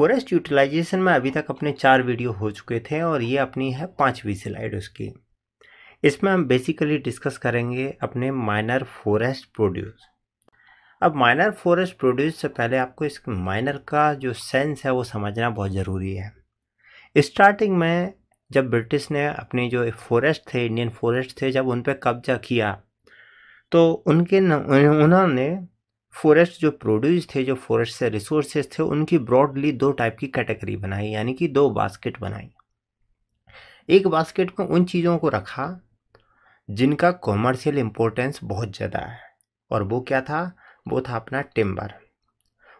forest utilisation में अभी तक अपने चार वीडियो हो चुके थे और ये अपनी है पाँचवीं स्लाइड उसकी इसमें हम बेसिकली डिस्कस करेंगे अपने माइनर फॉरेस्ट प्रोड्यूस अब माइनर फॉरेस्ट प्रोड्यूस से पहले आपको इस माइनर का जो सेंस है वो समझना बहुत ज़रूरी है स्टार्टिंग में जब ब्रिटिश ने अपने जो फॉरेस्ट थे इंडियन फॉरेस्ट थे जब उन पर कब्जा किया तो उनके न, उन्होंने फॉरेस्ट जो प्रोड्यूस थे जो फॉरेस्ट से रिसोर्सेज थे उनकी ब्रॉडली दो टाइप की कैटेगरी बनाई यानी कि दो बास्केट बनाई एक बास्केट में उन चीज़ों को रखा जिनका कॉमर्शियल इम्पोर्टेंस बहुत ज़्यादा है और वो क्या था वो था अपना टिम्बर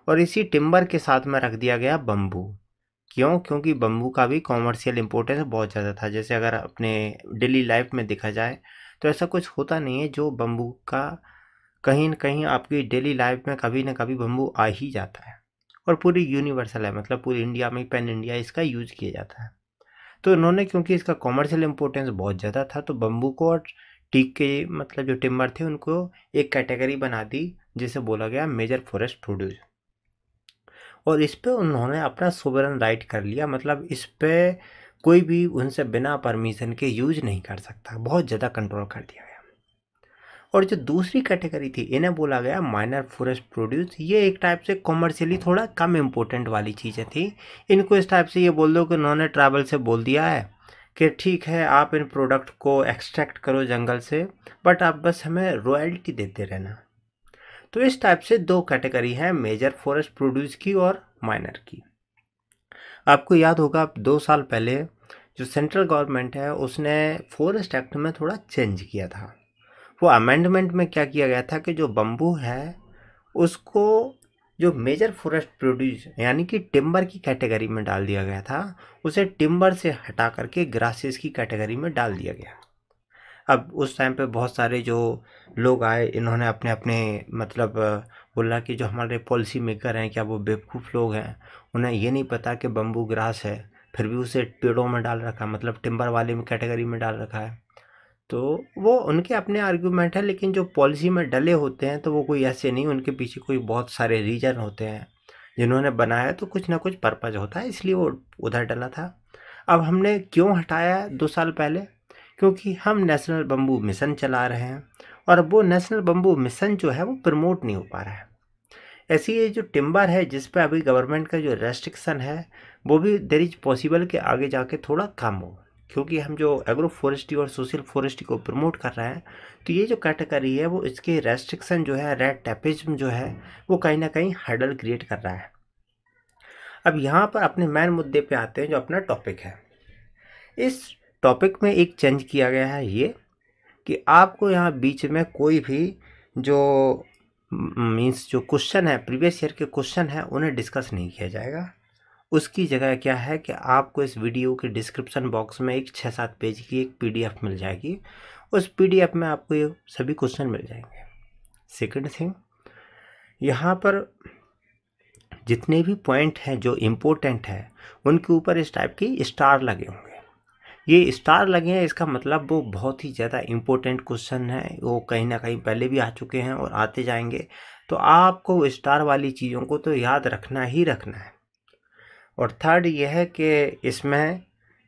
और इसी टिम्बर के साथ में रख दिया गया बम्बू क्यों क्योंकि बम्बू का भी कॉमर्शियल इम्पोर्टेंस बहुत ज़्यादा था जैसे अगर अपने डेली लाइफ में देखा जाए तो ऐसा कुछ होता नहीं है जो बम्बू का कहीं ना कहीं आपकी डेली लाइफ में कभी ना कभी बम्बू आ ही जाता है और पूरी यूनिवर्सल है मतलब पूरी इंडिया में पैन इंडिया इसका यूज किया जाता है तो इन्होंने क्योंकि इसका कॉमर्शियल इम्पोर्टेंस बहुत ज़्यादा था तो बम्बू को और टीक के मतलब जो टिम्बर थे उनको एक कैटेगरी बना दी जिसे बोला गया मेजर फॉरेस्ट प्रोड्यूस और इस पर उन्होंने अपना सुबरन राइट कर लिया मतलब इस पर कोई भी उनसे बिना परमिशन के यूज नहीं कर सकता बहुत ज़्यादा कंट्रोल कर दिया और जो दूसरी कैटेगरी थी इन्हें बोला गया माइनर फॉरेस्ट प्रोड्यूस ये एक टाइप से कॉमर्शियली थोड़ा कम इम्पोर्टेंट वाली चीज़ें थी इनको इस टाइप से ये बोल दो कि उन्होंने ट्रैवल से बोल दिया है कि ठीक है आप इन प्रोडक्ट को एक्सट्रैक्ट करो जंगल से बट आप बस हमें रॉयल्टी देते रहना तो इस टाइप से दो कैटेगरी हैं मेजर फॉरेस्ट प्रोड्यूस की और माइनर की आपको याद होगा दो साल पहले जो सेंट्रल गवर्नमेंट है उसने फॉरेस्ट एक्ट में थोड़ा चेंज किया था वो अमेंडमेंट में क्या किया गया था कि जो बम्बू है उसको जो मेजर फॉरेस्ट प्रोड्यूस यानी कि टिम्बर की कैटेगरी में डाल दिया गया था उसे टिम्बर से हटा करके ग्रासेस की कैटेगरी में डाल दिया गया अब उस टाइम पे बहुत सारे जो लोग आए इन्होंने अपने अपने मतलब बोला कि जो हमारे पॉलिसी मेकर हैं क्या वो बेवकूफ़ लोग हैं उन्हें ये नहीं पता कि बम्बू ग्रास है फिर भी उसे पेड़ों में डाल रखा है मतलब टिम्बर वाले में कैटेगरी में डाल रखा है तो वो उनके अपने आर्ग्यूमेंट है लेकिन जो पॉलिसी में डले होते हैं तो वो कोई ऐसे नहीं उनके पीछे कोई बहुत सारे रीजन होते हैं जिन्होंने बनाया तो कुछ ना कुछ पर्पज़ होता है इसलिए वो उधर डला था अब हमने क्यों हटाया दो साल पहले क्योंकि हम नेशनल बम्बू मिशन चला रहे हैं और वो नेशनल बम्बू मिशन जो है वो प्रमोट नहीं हो पा रहा है ऐसी ये जो टिम्बर है जिस पर अभी गवर्नमेंट का जो रेस्ट्रिक्शन है वो भी देर इज पॉसिबल के आगे जाके थोड़ा कम हो क्योंकि हम जो एग्रो फॉरेस्ट्री और सोशल फॉरेस्ट्री को प्रमोट कर रहे हैं तो ये जो कैटेगरी है वो इसके रेस्ट्रिक्शन जो है रेड टेपिज्म जो है वो कहीं ना कहीं हर्डल क्रिएट कर रहा है अब यहाँ पर अपने मेन मुद्दे पे आते हैं जो अपना टॉपिक है इस टॉपिक में एक चेंज किया गया है ये कि आपको यहाँ बीच में कोई भी जो मीन्स जो क्वेश्चन है प्रीवियस ईयर के क्वेश्चन है उन्हें डिस्कस नहीं किया जाएगा उसकी जगह क्या है कि आपको इस वीडियो के डिस्क्रिप्शन बॉक्स में एक छः सात पेज की एक पीडीएफ मिल जाएगी उस पीडीएफ में आपको ये सभी क्वेश्चन मिल जाएंगे सेकंड थिंग यहाँ पर जितने भी पॉइंट हैं जो इम्पोर्टेंट है उनके ऊपर इस टाइप के स्टार लगे होंगे ये स्टार लगे हैं इसका मतलब वो बहुत ही ज़्यादा इम्पोर्टेंट क्वेश्चन है वो कहीं ना कहीं पहले भी आ चुके हैं और आते जाएंगे तो आपको स्टार वाली चीज़ों को तो याद रखना ही रखना है और थर्ड ये है कि इसमें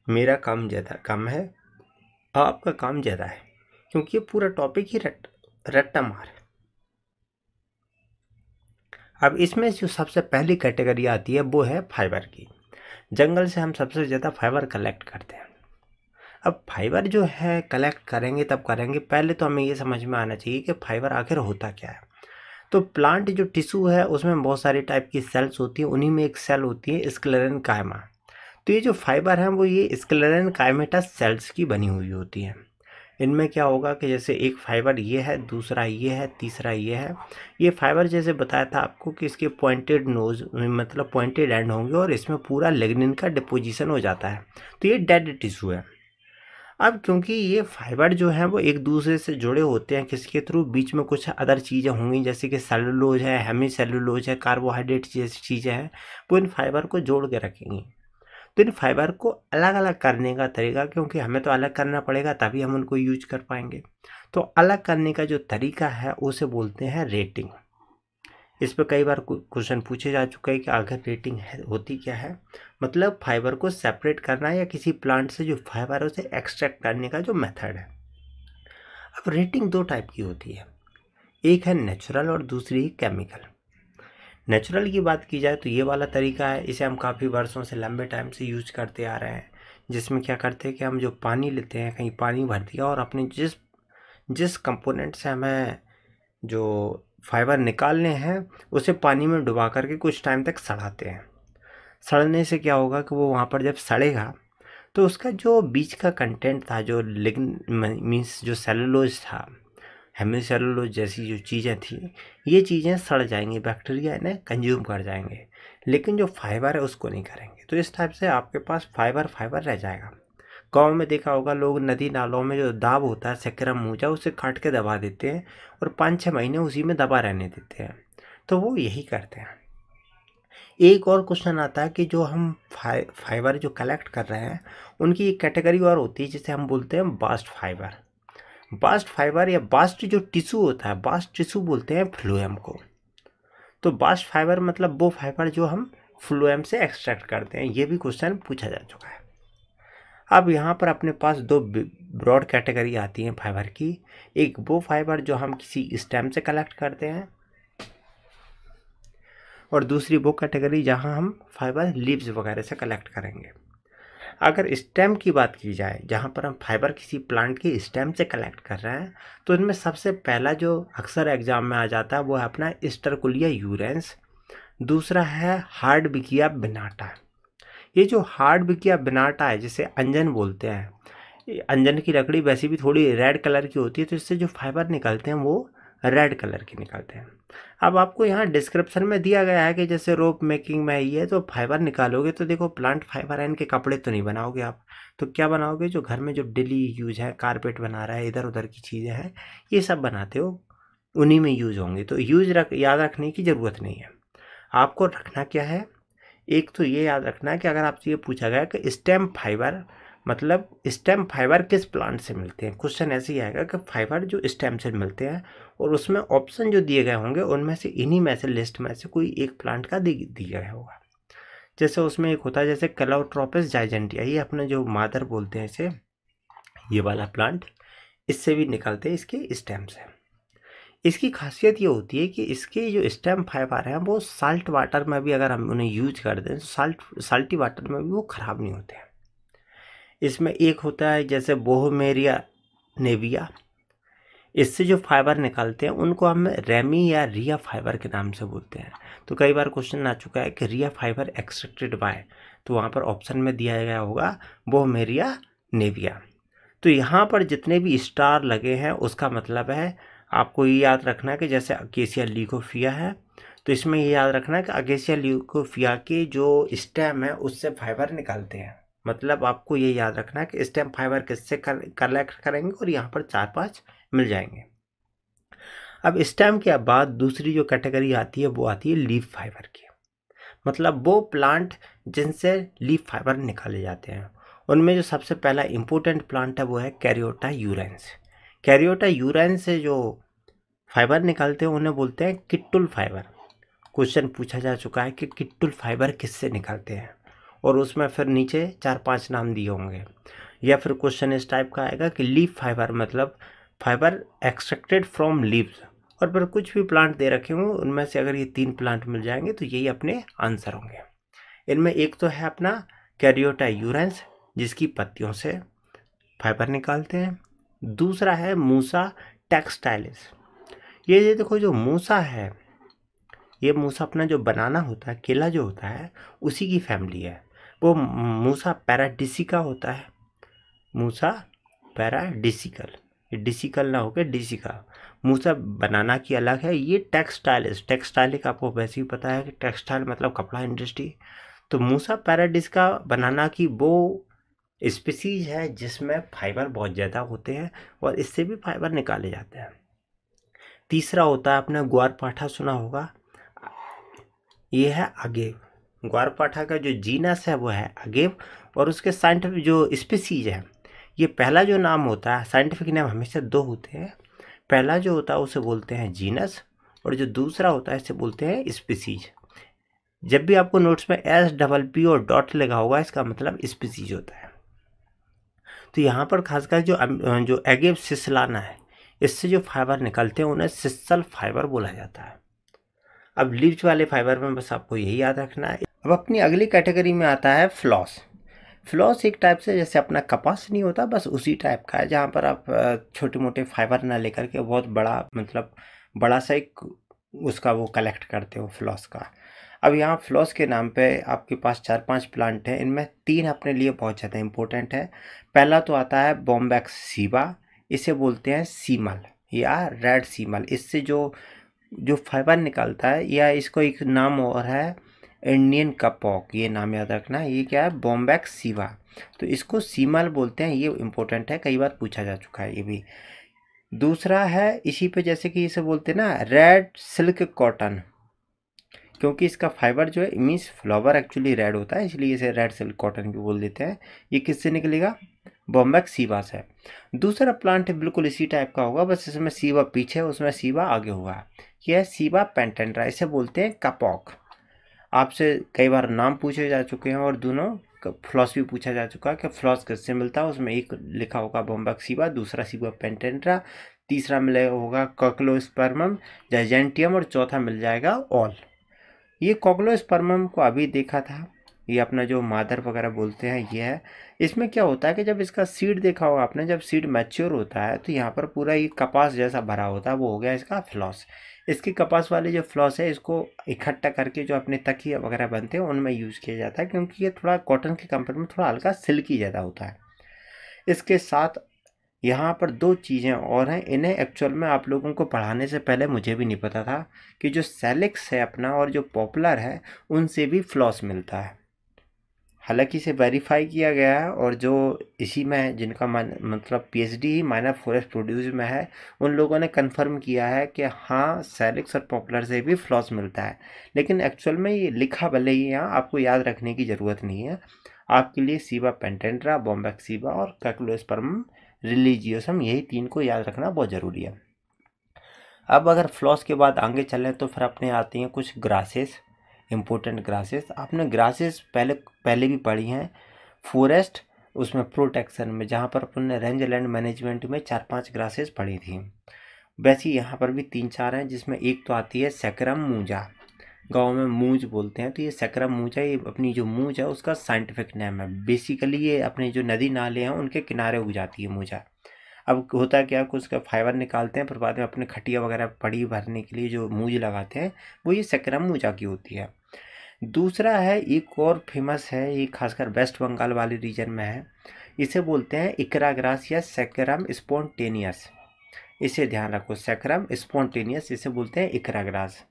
मेरा काम ज़्यादा कम है आपका काम ज़्यादा है क्योंकि ये पूरा टॉपिक ही रट रट्टा मार है अब इसमें जो सबसे पहली कैटेगरी आती है वो है फाइबर की जंगल से हम सबसे ज़्यादा फाइबर कलेक्ट करते हैं अब फाइबर जो है कलेक्ट करेंगे तब करेंगे पहले तो हमें ये समझ में आना चाहिए कि फाइबर आखिर होता क्या है तो प्लांट जो टिश्यू है उसमें बहुत सारे टाइप की सेल्स होती हैं उन्हीं में एक सेल होती है स्क्लेरन कायमा तो ये जो फाइबर हैं वो ये स्क्लेरन कायमेटा सेल्स की बनी हुई होती है इनमें क्या होगा कि जैसे एक फाइबर ये है दूसरा ये है तीसरा ये है ये फाइबर जैसे बताया था आपको कि इसके पॉइंटेड नोज मतलब पॉइंटेड एंड होंगे और इसमें पूरा लेगनिन का डिपोजिशन हो जाता है तो ये डेड टिश्यू है अब क्योंकि ये फाइबर जो है वो एक दूसरे से जुड़े होते हैं किसके थ्रू बीच में कुछ अदर चीज़ें होंगी जैसे कि सेलुलोज है हेमी सेलुलोज है कार्बोहाइड्रेट जैसी चीज़ें हैं वो इन फाइबर को जोड़ के रखेंगी तो इन फाइबर को अलग अलग करने का तरीका क्योंकि हमें तो अलग करना पड़ेगा तभी हम उनको यूज कर पाएंगे तो अलग करने का जो तरीका है उसे बोलते हैं रेटिंग इस पर कई बार क्वेश्चन पूछे जा चुका है कि आगर रेटिंग है, होती क्या है मतलब फाइबर को सेपरेट करना या किसी प्लांट से जो फाइबर है उसे एक्सट्रैक्ट करने का जो मेथड है अब रेटिंग दो टाइप की होती है एक है नेचुरल और दूसरी केमिकल नेचुरल की बात की जाए तो ये वाला तरीका है इसे हम काफ़ी वर्षों से लंबे टाइम से यूज करते आ रहे हैं जिसमें क्या करते हैं कि हम जो पानी लेते हैं कहीं पानी भर दिया और अपने जिस जिस कंपोनेंट से हमें जो फाइबर निकालने हैं उसे पानी में डुबा करके कुछ टाइम तक सड़ाते हैं सड़ने से क्या होगा कि वो वहाँ पर जब सड़ेगा तो उसका जो बीज का कंटेंट था जो लिग्न मीन्स जो सेलुलोज था हेमिसेलुलोज जैसी जो चीज़ें थी ये चीज़ें सड़ जाएंगी बैक्टीरिया इन्हें कंज्यूम कर जाएंगे लेकिन जो फाइबर है उसको नहीं करेंगे तो इस टाइप से आपके पास फाइबर फाइबर रह जाएगा गाँव में देखा होगा लोग नदी नालों में जो दाब होता है सक्रम मोजा उसे काट के दबा देते हैं और पाँच छः महीने उसी में दबा रहने देते हैं तो वो यही करते हैं एक और क्वेश्चन आता है कि जो हम फाइ फाइबर जो कलेक्ट कर रहे हैं उनकी एक कैटेगरी और होती है जिसे हम बोलते हैं बास्ट फाइबर बास्ट फाइबर या बास्ट जो टिशू होता है बास्ट टिशू बोलते हैं फ्लूएम को तो बास्ट फाइबर मतलब वो फाइबर जो हम फ्लूएम से एक्सट्रैक्ट करते हैं ये भी क्वेश्चन पूछा जा चुका है अब यहाँ पर अपने पास दो ब्रॉड कैटेगरी आती हैं फाइबर की एक वो फाइबर जो हम किसी स्टेम से कलेक्ट करते हैं और दूसरी वो कैटेगरी जहाँ हम फाइबर लीव्स वगैरह से कलेक्ट करेंगे अगर स्टेम की बात की जाए जहाँ पर हम फाइबर किसी प्लांट के स्टेम से कलेक्ट कर रहे हैं तो इनमें सबसे पहला जो अक्सर एग्ज़ाम में आ जाता है वो है अपना स्टरकुलिया यूरेंस दूसरा है हार्ड बिकिया बिनाटा ये जो हार्ड बिकिया बनाटा है जिसे अंजन बोलते हैं अंजन की लकड़ी वैसे भी थोड़ी रेड कलर की होती है तो इससे जो फाइबर निकलते हैं वो रेड कलर के निकलते हैं अब आपको यहाँ डिस्क्रिप्शन में दिया गया है कि जैसे रोप मेकिंग में ये तो फाइबर निकालोगे तो देखो प्लांट फाइबर है इनके कपड़े तो नहीं बनाओगे आप तो क्या बनाओगे जो घर में जो डेली यूज है कारपेट बना रहा है इधर उधर की चीज़ें हैं ये सब बनाते हो उन्हीं में यूज होंगे तो यूज रख याद रखने की ज़रूरत नहीं है आपको रखना क्या है एक तो ये याद रखना है कि अगर आपसे ये पूछा गया कि स्टेम फाइबर मतलब स्टेम फाइबर किस प्लांट से मिलते हैं क्वेश्चन ऐसे ही आएगा कि फाइबर जो स्टेम से मिलते हैं और उसमें ऑप्शन जो दिए गए होंगे उनमें से इन्हीं में से लिस्ट में से कोई एक प्लांट का दिया गया होगा जैसे उसमें एक होता है जैसे कलाउट्रोपिस जाइजेंटिया ये अपने जो मादर बोलते हैं इसे ये वाला प्लांट इससे भी निकलते हैं इसके स्टेम से इसकी खासियत ये होती है कि इसके जो स्टेम फाइबर हैं वो साल्ट वाटर में भी अगर हम उन्हें यूज कर दें साल्ट साल्टी वाटर में भी वो ख़राब नहीं होते हैं इसमें एक होता है जैसे बोहमेरिया नेविया इससे जो फाइबर निकालते हैं उनको हम रेमी या रिया फाइबर के नाम से बोलते हैं तो कई बार क्वेश्चन आ चुका है कि रिया फाइबर एक्सट्रेक्टेड बाय तो वहाँ पर ऑप्शन में दिया गया होगा बोहमेरिया नेविया तो यहाँ पर जितने भी स्टार लगे हैं उसका मतलब है आपको ये याद रखना है कि जैसे अकेसिया लीकोफिया है तो इसमें ये याद रखना है कि अकेसिया लीकोफिया के जो स्टेम है उससे फाइबर निकालते हैं मतलब आपको ये याद रखना है कि स्टेम फाइबर किससे कलेक्ट करेंगे और यहाँ पर चार पाँच मिल जाएंगे अब स्टेम के बाद दूसरी जो कैटेगरी आती है वो आती है लीफ फाइबर की मतलब वो प्लांट जिनसे लीफ फाइबर निकाले जाते हैं उनमें जो सबसे पहला इम्पोर्टेंट प्लांट है वो है कैरियोटा यूरेंस कैरियोटा यूरेंस से जो फाइबर निकालते हैं उन्हें बोलते हैं किट्टुल फाइबर क्वेश्चन पूछा जा चुका है कि किट्टुल फाइबर किससे निकालते हैं और उसमें फिर नीचे चार पांच नाम दिए होंगे या फिर क्वेश्चन इस टाइप का आएगा कि लीफ फाइबर मतलब फाइबर एक्सट्रैक्टेड फ्रॉम लीव्स और फिर कुछ भी प्लांट दे रखे हों उनमें से अगर ये तीन प्लांट मिल जाएंगे तो यही अपने आंसर होंगे इनमें एक तो है अपना कैरियोटा यूरेंस जिसकी पत्तियों से फाइबर निकालते हैं दूसरा है मूसा टेक्सटाइलिस ये ये देखो जो मूसा है ये मूसा अपना जो बनाना होता है केला जो होता है उसी की फैमिली है वो मूसा पैराडिसिका होता है मूसा पैराडिसिकल डिसिकल ना होकर डिसिका मूसा बनाना की अलग है ये टेक्सटाइल टेक्सटाइल का आपको वैसे ही पता है कि टेक्सटाइल मतलब कपड़ा इंडस्ट्री तो मूसा पैराडिस का बनाना की वो स्पीसीज है जिसमें फाइबर बहुत ज़्यादा होते हैं और इससे भी फाइबर निकाले जाते हैं तीसरा होता है आपने ग्वार पाठा सुना होगा ये है अगेव ग्वार पाठा का जो जीनस है वो है अगेव और उसके साइंटिफिक जो स्पीसीज है ये पहला जो नाम होता है साइंटिफिक नेम हमेशा दो होते हैं पहला जो होता है उसे बोलते हैं जीनस और जो दूसरा होता है इसे बोलते हैं स्पीसीज जब भी आपको नोट्स में एस डबल पी और डॉट लगा होगा इसका मतलब स्पीसीज होता है तो यहाँ पर खासकर जो जो एगेव सिसलाना है इससे जो फाइबर निकलते हैं उन्हें सिस्सल फाइबर बोला जाता है अब लिप्स वाले फाइबर में बस आपको यही याद रखना है अब अपनी अगली कैटेगरी में आता है फ्लॉस फ्लॉस एक टाइप से जैसे अपना कपास नहीं होता बस उसी टाइप का है जहाँ पर आप छोटे मोटे फाइबर ना लेकर के बहुत बड़ा मतलब बड़ा सा एक उसका वो कलेक्ट करते हो फ्लॉस का अब यहाँ फ्लॉस के नाम पे आपके पास चार पांच प्लांट हैं इनमें तीन अपने लिए बहुत ज़्यादा इंपॉर्टेंट है पहला तो आता है बॉम्बैक्स सीबा इसे बोलते हैं सीमल या रेड सीमल इससे जो जो फाइबर निकलता है या इसको एक नाम और है इंडियन कपॉक ये नाम याद रखना है ये क्या है बॉम्बैक्स सीवा तो इसको सीमल बोलते हैं ये इम्पोर्टेंट है कई बार पूछा जा चुका है ये भी दूसरा है इसी पे जैसे कि इसे बोलते हैं ना रेड सिल्क कॉटन क्योंकि इसका फाइबर जो है मीन्स फ्लावर एक्चुअली रेड होता है इसलिए इसे रेड सिल्क कॉटन भी बोल देते हैं ये किससे निकलेगा बॉम्बैक सीवा से दूसरा प्लांट बिल्कुल इसी टाइप का होगा बस इसमें सीवा पीछे उसमें सीवा आगे हुआ है यह है सीवा पेंटेंड्रा इसे बोलते हैं कपॉक आपसे कई बार नाम पूछे जा चुके हैं और दोनों फ्लॉस भी पूछा जा चुका है कि फ्लॉस किससे मिलता है उसमें एक लिखा होगा बॉम्बक सीवा दूसरा सीवा पेंटेंड्रा तीसरा मिले होगा कॉकलोस्पर्मम जैजेंटियम और चौथा मिल जाएगा ऑल ये कॉकलोस्पर्मम को अभी देखा था ये अपना जो मादर वगैरह बोलते हैं ये है इसमें क्या होता है कि जब इसका सीड देखा होगा आपने जब सीड मैच्योर होता है तो यहाँ पर पूरा ये कपास जैसा भरा होता है वो हो गया इसका फ्लॉस इसकी कपास वाले जो फ्लॉस है इसको इकट्ठा करके जो अपने तकिया वगैरह बनते हैं उनमें यूज़ किया जाता है क्योंकि ये थोड़ा कॉटन के कंपनी में थोड़ा हल्का सिल्की ज़्यादा होता है इसके साथ यहाँ पर दो चीज़ें और हैं इन्हें एक्चुअल में आप लोगों को पढ़ाने से पहले मुझे भी नहीं पता था कि जो सेलेक्स है अपना और जो पॉपुलर है उनसे भी फ्लॉस मिलता है हालांकि इसे वेरीफाई किया गया है और जो इसी में जिनका मान मतलब पीएचडी ही माइनर फॉरेस्ट प्रोड्यूस में है उन लोगों ने कंफर्म किया है कि हाँ सैलिक्स और पॉपुलर से भी फ्लॉस मिलता है लेकिन एक्चुअल में ये लिखा भले ही यहाँ आपको याद रखने की ज़रूरत नहीं है आपके लिए सीबा पेंटेंड्रा सीबा और कैकुलोस्परम रिलीजियोसम यही तीन को याद रखना बहुत ज़रूरी है अब अगर फ्लॉस के बाद आगे चलें तो फिर अपने आती हैं कुछ ग्रासेस इम्पोर्टेंट ग्रासेस आपने ग्रासेस पहले पहले भी पढ़ी हैं फॉरेस्ट उसमें प्रोटेक्शन में जहाँ पर अपन ने रेंज लैंड मैनेजमेंट में चार पांच ग्रासेस पढ़ी थी वैसे ही यहाँ पर भी तीन चार हैं जिसमें एक तो आती है सेक्रम मूजा गांव में मूज बोलते हैं तो ये सेक्रम मूजा ये अपनी जो मूज है उसका साइंटिफिक नेम है बेसिकली ये अपने जो नदी नाले हैं उनके किनारे उग जाती है मूजा अब होता है क्या कुछ उसका फाइबर निकालते हैं फिर बाद में अपने खटिया वगैरह पड़ी भरने के लिए जो मूज लगाते हैं वो ये सक्रम मूजा की होती है दूसरा है एक और फेमस है ये खासकर वेस्ट बंगाल वाले रीजन में है इसे बोलते हैं इकरा ग्रास या सेक्रम स्पॉन्टेनियस इसे ध्यान रखो सेक्रम स्पॉन्टेनियस इसे बोलते हैं इकरा ग्रास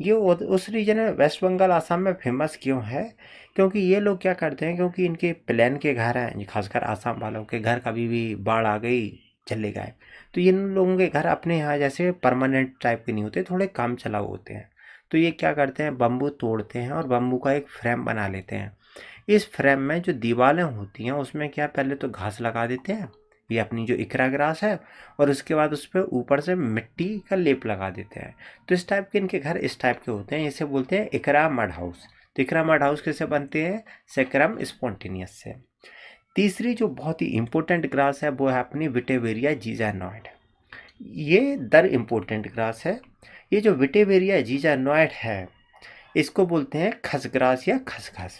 ये उस रीजन में वेस्ट बंगाल आसाम में फेमस क्यों है क्योंकि ये लोग क्या करते हैं क्योंकि इनके प्लान के घर हैं खासकर आसाम वालों के घर कभी भी बाढ़ आ गई चले गए तो इन लोगों के घर अपने यहाँ जैसे परमानेंट टाइप के नहीं होते थोड़े काम चलाऊ होते हैं तो ये क्या करते हैं बम्बू तोड़ते हैं और बम्बू का एक फ्रेम बना लेते हैं इस फ्रेम में जो दीवारें होती हैं उसमें क्या पहले तो घास लगा देते हैं ये अपनी जो इकरा ग्रास है और उसके बाद उस पर ऊपर से मिट्टी का लेप लगा देते हैं तो इस टाइप के इनके घर इस टाइप के होते हैं इसे बोलते हैं इकरा मड हाउस तो इकरा मड हाउस कैसे बनते हैं सेक्रम स्पॉन्टेनियस से तीसरी जो बहुत ही इम्पोर्टेंट ग्रास है वो है अपनी विटेवेरिया जीजानॉइड ये दर इम्पोर्टेंट ग्रास है ये जो विटेवेरिया जीजानॉइड है इसको बोलते हैं खसग्रास या खसखस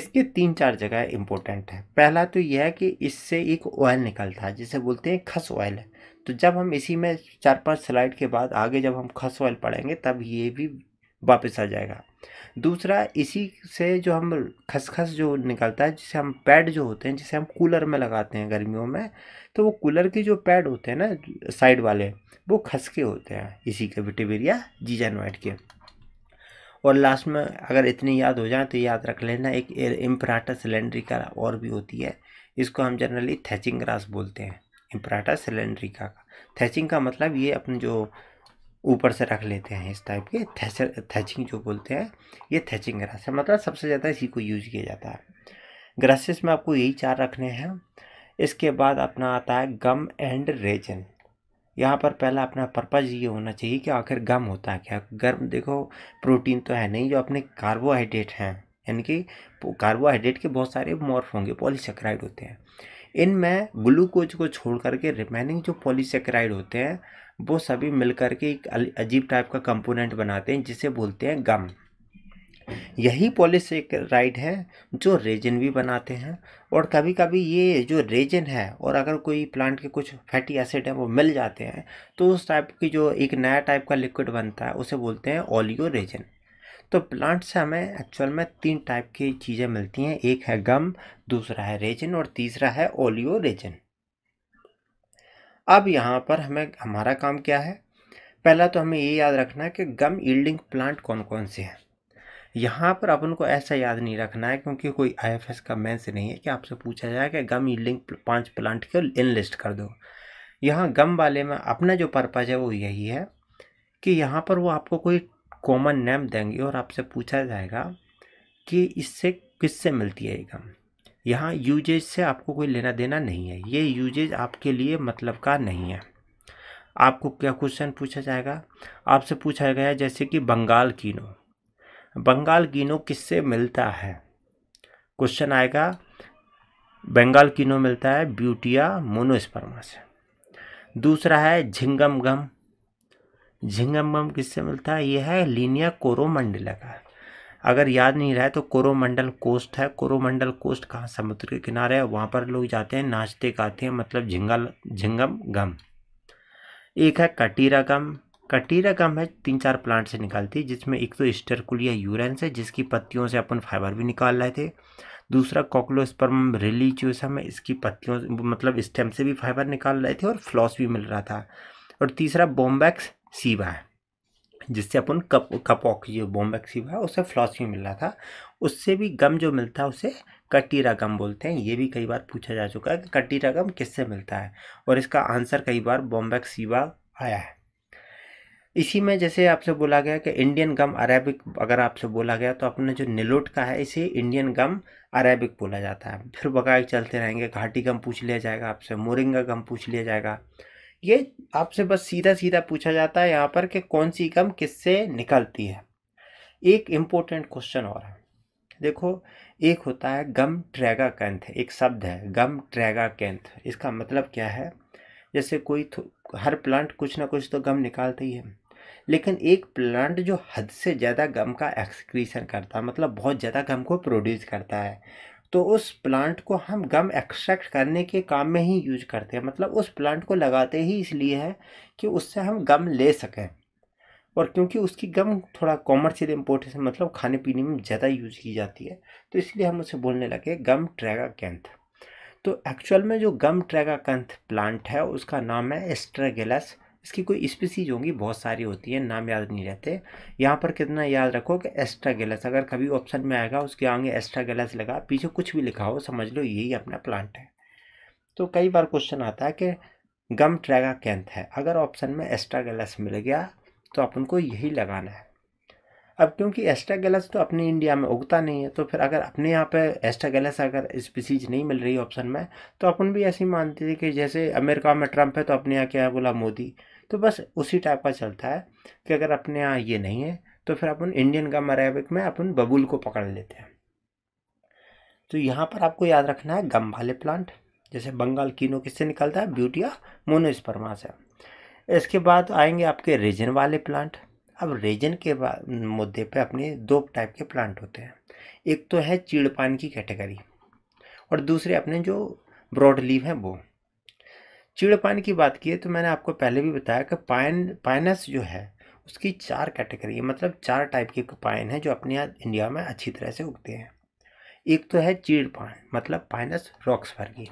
इसके तीन चार जगह इम्पोर्टेंट है पहला तो यह है कि इससे एक ऑयल निकलता है जिसे बोलते हैं खस ऑयल तो जब हम इसी में चार पांच स्लाइड के बाद आगे जब हम खस ऑयल पढ़ेंगे तब ये भी वापस आ जाएगा दूसरा इसी से जो हम खसखस जो निकलता है जिसे हम पैड जो होते हैं जिसे हम कूलर में लगाते हैं गर्मियों में तो वो कूलर के जो पैड होते हैं ना साइड वाले वो खसके होते हैं इसी के विटेबेरिया जीजानवाइट के और लास्ट में अगर इतनी याद हो जाए तो याद रख लेना एक एयर इम्पराटा सिलेंड्रिका और भी होती है इसको हम जनरली थैचिंग ग्रास बोलते हैं इम्पराटा सिलेंड्रिका का थैचिंग का मतलब ये अपने जो ऊपर से रख लेते हैं इस टाइप के थैचर थैचिंग जो बोलते हैं ये थैचिंग ग्रास है मतलब सबसे ज़्यादा इसी को यूज किया जाता है ग्रासेस में आपको यही चार रखने हैं इसके बाद अपना आता है गम एंड रेजन यहाँ पर पहला अपना पर्पज़ ये होना चाहिए कि आखिर गम होता है क्या गर्म देखो प्रोटीन तो है नहीं जो अपने कार्बोहाइड्रेट हैं यानी कि कार्बोहाइड्रेट के बहुत सारे मॉर्फ होंगे पॉलीसेक्राइड होते हैं इनमें ग्लूकोज को छोड़ करके रिमेनिंग जो पॉलीसेक्राइड होते हैं वो सभी मिलकर के एक अजीब टाइप का कंपोनेंट बनाते हैं जिसे बोलते हैं गम यही पॉलीसेराइड है जो रेजन भी बनाते हैं और कभी कभी ये जो रेजन है और अगर कोई प्लांट के कुछ फैटी एसिड हैं वो मिल जाते हैं तो उस टाइप की जो एक नया टाइप का लिक्विड बनता है उसे बोलते हैं ओलियो रेजन तो प्लांट से हमें एक्चुअल में तीन टाइप की चीज़ें मिलती हैं एक है गम दूसरा है रेजन और तीसरा है ओलियो रेजन अब यहाँ पर हमें हमारा काम क्या है पहला तो हमें ये याद रखना है कि गम ईल्डिंग प्लांट कौन कौन से हैं यहाँ पर अपन को ऐसा याद नहीं रखना है क्योंकि कोई आईएफएस का मैं से नहीं है कि आपसे पूछा जाए कि गम ईल्डिंग पांच प्लांट को इनलिस्ट कर दो यहाँ गम वाले में अपना जो पर्पज़ है वो यही है कि यहाँ पर वो आपको कोई कॉमन नेम देंगे और आपसे पूछा जाएगा कि इससे किससे मिलती है ये गम यहाँ यूजेज से आपको कोई लेना देना नहीं है ये यूजेज आपके लिए मतलब का नहीं है आपको क्या क्वेश्चन पूछा जाएगा आपसे पूछा गया जैसे कि बंगाल कीनो बंगाल कीनो किससे मिलता है क्वेश्चन आएगा बंगाल कीनो मिलता है ब्यूटिया मोनोस्पर्मा से दूसरा है झिंगम गम झिंगम गम किससे मिलता है यह है लीनिया कोरोमंडला का अगर याद नहीं रहा है तो कोरोमंडल कोस्ट है कोरोमंडल कोस्ट कहाँ समुद्र के किनारे है वहाँ पर लोग जाते हैं नाचते गाते हैं मतलब झिंगल झिंगम गम एक है कटीरा गम कटीरा गम है तीन चार प्लांट से निकालती है जिसमें एक तो स्टरकुलिया यूरेंस है जिसकी पत्तियों से अपन फाइबर भी निकाल रहे थे दूसरा कॉकलोस्पर्म रिलीजियोसम है इसकी पत्तियों मतलब स्टेम से भी फाइबर निकाल रहे थे और फ्लॉस भी मिल रहा था और तीसरा बॉम्बैक्स सीवा है जिससे अपन कप कपॉक ये बोमबैक्सिव है उससे फ्लॉसिव मिल रहा था उससे भी गम जो मिलता है उसे कटीरा गम बोलते हैं ये भी कई बार पूछा जा चुका है कि कटीरा गम किससे मिलता है और इसका आंसर कई बार बॉम्बैक्सिवा आया है इसी में जैसे आपसे बोला गया कि इंडियन गम अरेबिक अगर आपसे बोला गया तो अपने जो निलोट का है इसे इंडियन गम अरेबिक बोला जाता है फिर बकाए चलते रहेंगे घाटी गम पूछ लिया जाएगा आपसे मोरिंगा गम पूछ लिया जाएगा ये आपसे बस सीधा सीधा पूछा जाता है यहाँ पर कि कौन सी गम किससे निकलती है एक इम्पोर्टेंट क्वेश्चन और है देखो एक होता है गम ट्रैगा कैंथ एक शब्द है गम ट्रैगा कैंथ इसका मतलब क्या है जैसे कोई हर प्लांट कुछ ना कुछ तो गम निकालते ही है लेकिन एक प्लांट जो हद से ज़्यादा गम का एक्सक्रीशन करता है मतलब बहुत ज़्यादा गम को प्रोड्यूस करता है तो उस प्लांट को हम गम एक्सट्रैक्ट करने के काम में ही यूज करते हैं मतलब उस प्लांट को लगाते ही इसलिए है कि उससे हम गम ले सकें और क्योंकि उसकी गम थोड़ा कॉमर्शियल इम्पोर्टेंस मतलब खाने पीने में ज़्यादा यूज की जाती है तो इसलिए हम उसे बोलने लगे गम ट्रैगा कैंथ तो एक्चुअल में जो गम ट्रैगा कैंथ प्लांट है उसका नाम है एस्ट्रेगेलस इसकी कोई स्पीसीज होंगी बहुत सारी होती है नाम याद नहीं रहते यहाँ पर कितना याद रखो कि एस्ट्रागेलस अगर कभी ऑप्शन में आएगा उसके आगे एस्ट्रागेलस लगा पीछे कुछ भी लिखा हो समझ लो यही अपना प्लांट है तो कई बार क्वेश्चन आता है कि गम ट्रैगा कैंथ है अगर ऑप्शन में एस्ट्रागेलस मिल गया तो अपन को यही लगाना है अब क्योंकि एस्ट्रागेलस तो अपने इंडिया में उगता नहीं है तो फिर अगर अपने यहाँ पे एस्ट्रागेलस अगर स्पीसीज नहीं मिल रही ऑप्शन में तो अपन भी ऐसी मानते थे कि जैसे अमेरिका में ट्रंप है तो अपने यहाँ क्या बोला मोदी तो बस उसी टाइप का चलता है कि अगर अपने यहाँ ये नहीं है तो फिर अपन इंडियन गम अरेबिक में अपन बबूल को पकड़ लेते हैं तो यहाँ पर आपको याद रखना है गम वाले प्लांट जैसे बंगाल कीनो किससे निकलता है ब्यूटिया मोनोस्पर्मा से इसके बाद आएंगे आपके रेजन वाले प्लांट अब रेजन के मुद्दे पे अपने दो टाइप के प्लांट होते हैं एक तो है चीड़पान की कैटेगरी और दूसरे अपने जो ब्रॉड लीव हैं वो चिड़पान की बात की है तो मैंने आपको पहले भी बताया कि पाइन पाइनस जो है उसकी चार कैटेगरी मतलब चार टाइप के पाइन है जो अपने यहाँ इंडिया में अच्छी तरह से उगते हैं एक तो है चीड़ पाइन मतलब पाइनस रॉक्स वर्गी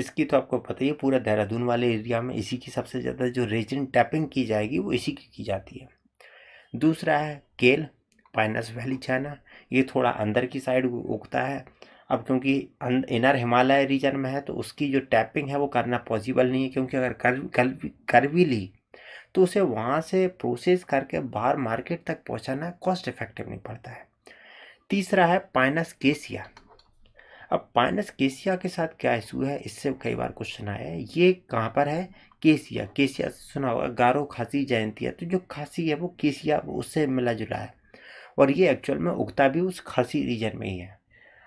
इसकी तो आपको पता ही है पूरा देहरादून वाले एरिया में इसी की सबसे ज़्यादा जो रेजिन टैपिंग की जाएगी वो इसी की की जाती है दूसरा है केल पाइनस वैली चाइना ये थोड़ा अंदर की साइड उगता है अब क्योंकि इनर हिमालय रीजन में है तो उसकी जो टैपिंग है वो करना पॉसिबल नहीं है क्योंकि अगर कर कर, कर भी ली तो उसे वहाँ से प्रोसेस करके बाहर मार्केट तक पहुँचाना कॉस्ट इफेक्टिव नहीं पड़ता है तीसरा है पाइनस केसिया अब पाइनस केसिया के साथ क्या इशू है इससे कई बार क्वेश्चन आया है ये कहाँ पर है केसिया केसिया सुना होगा गारो खांसी जयंती है तो जो खांसी है वो केसिया उससे मिला जुला है और ये एक्चुअल में उगता भी उस खांसी रीजन में ही है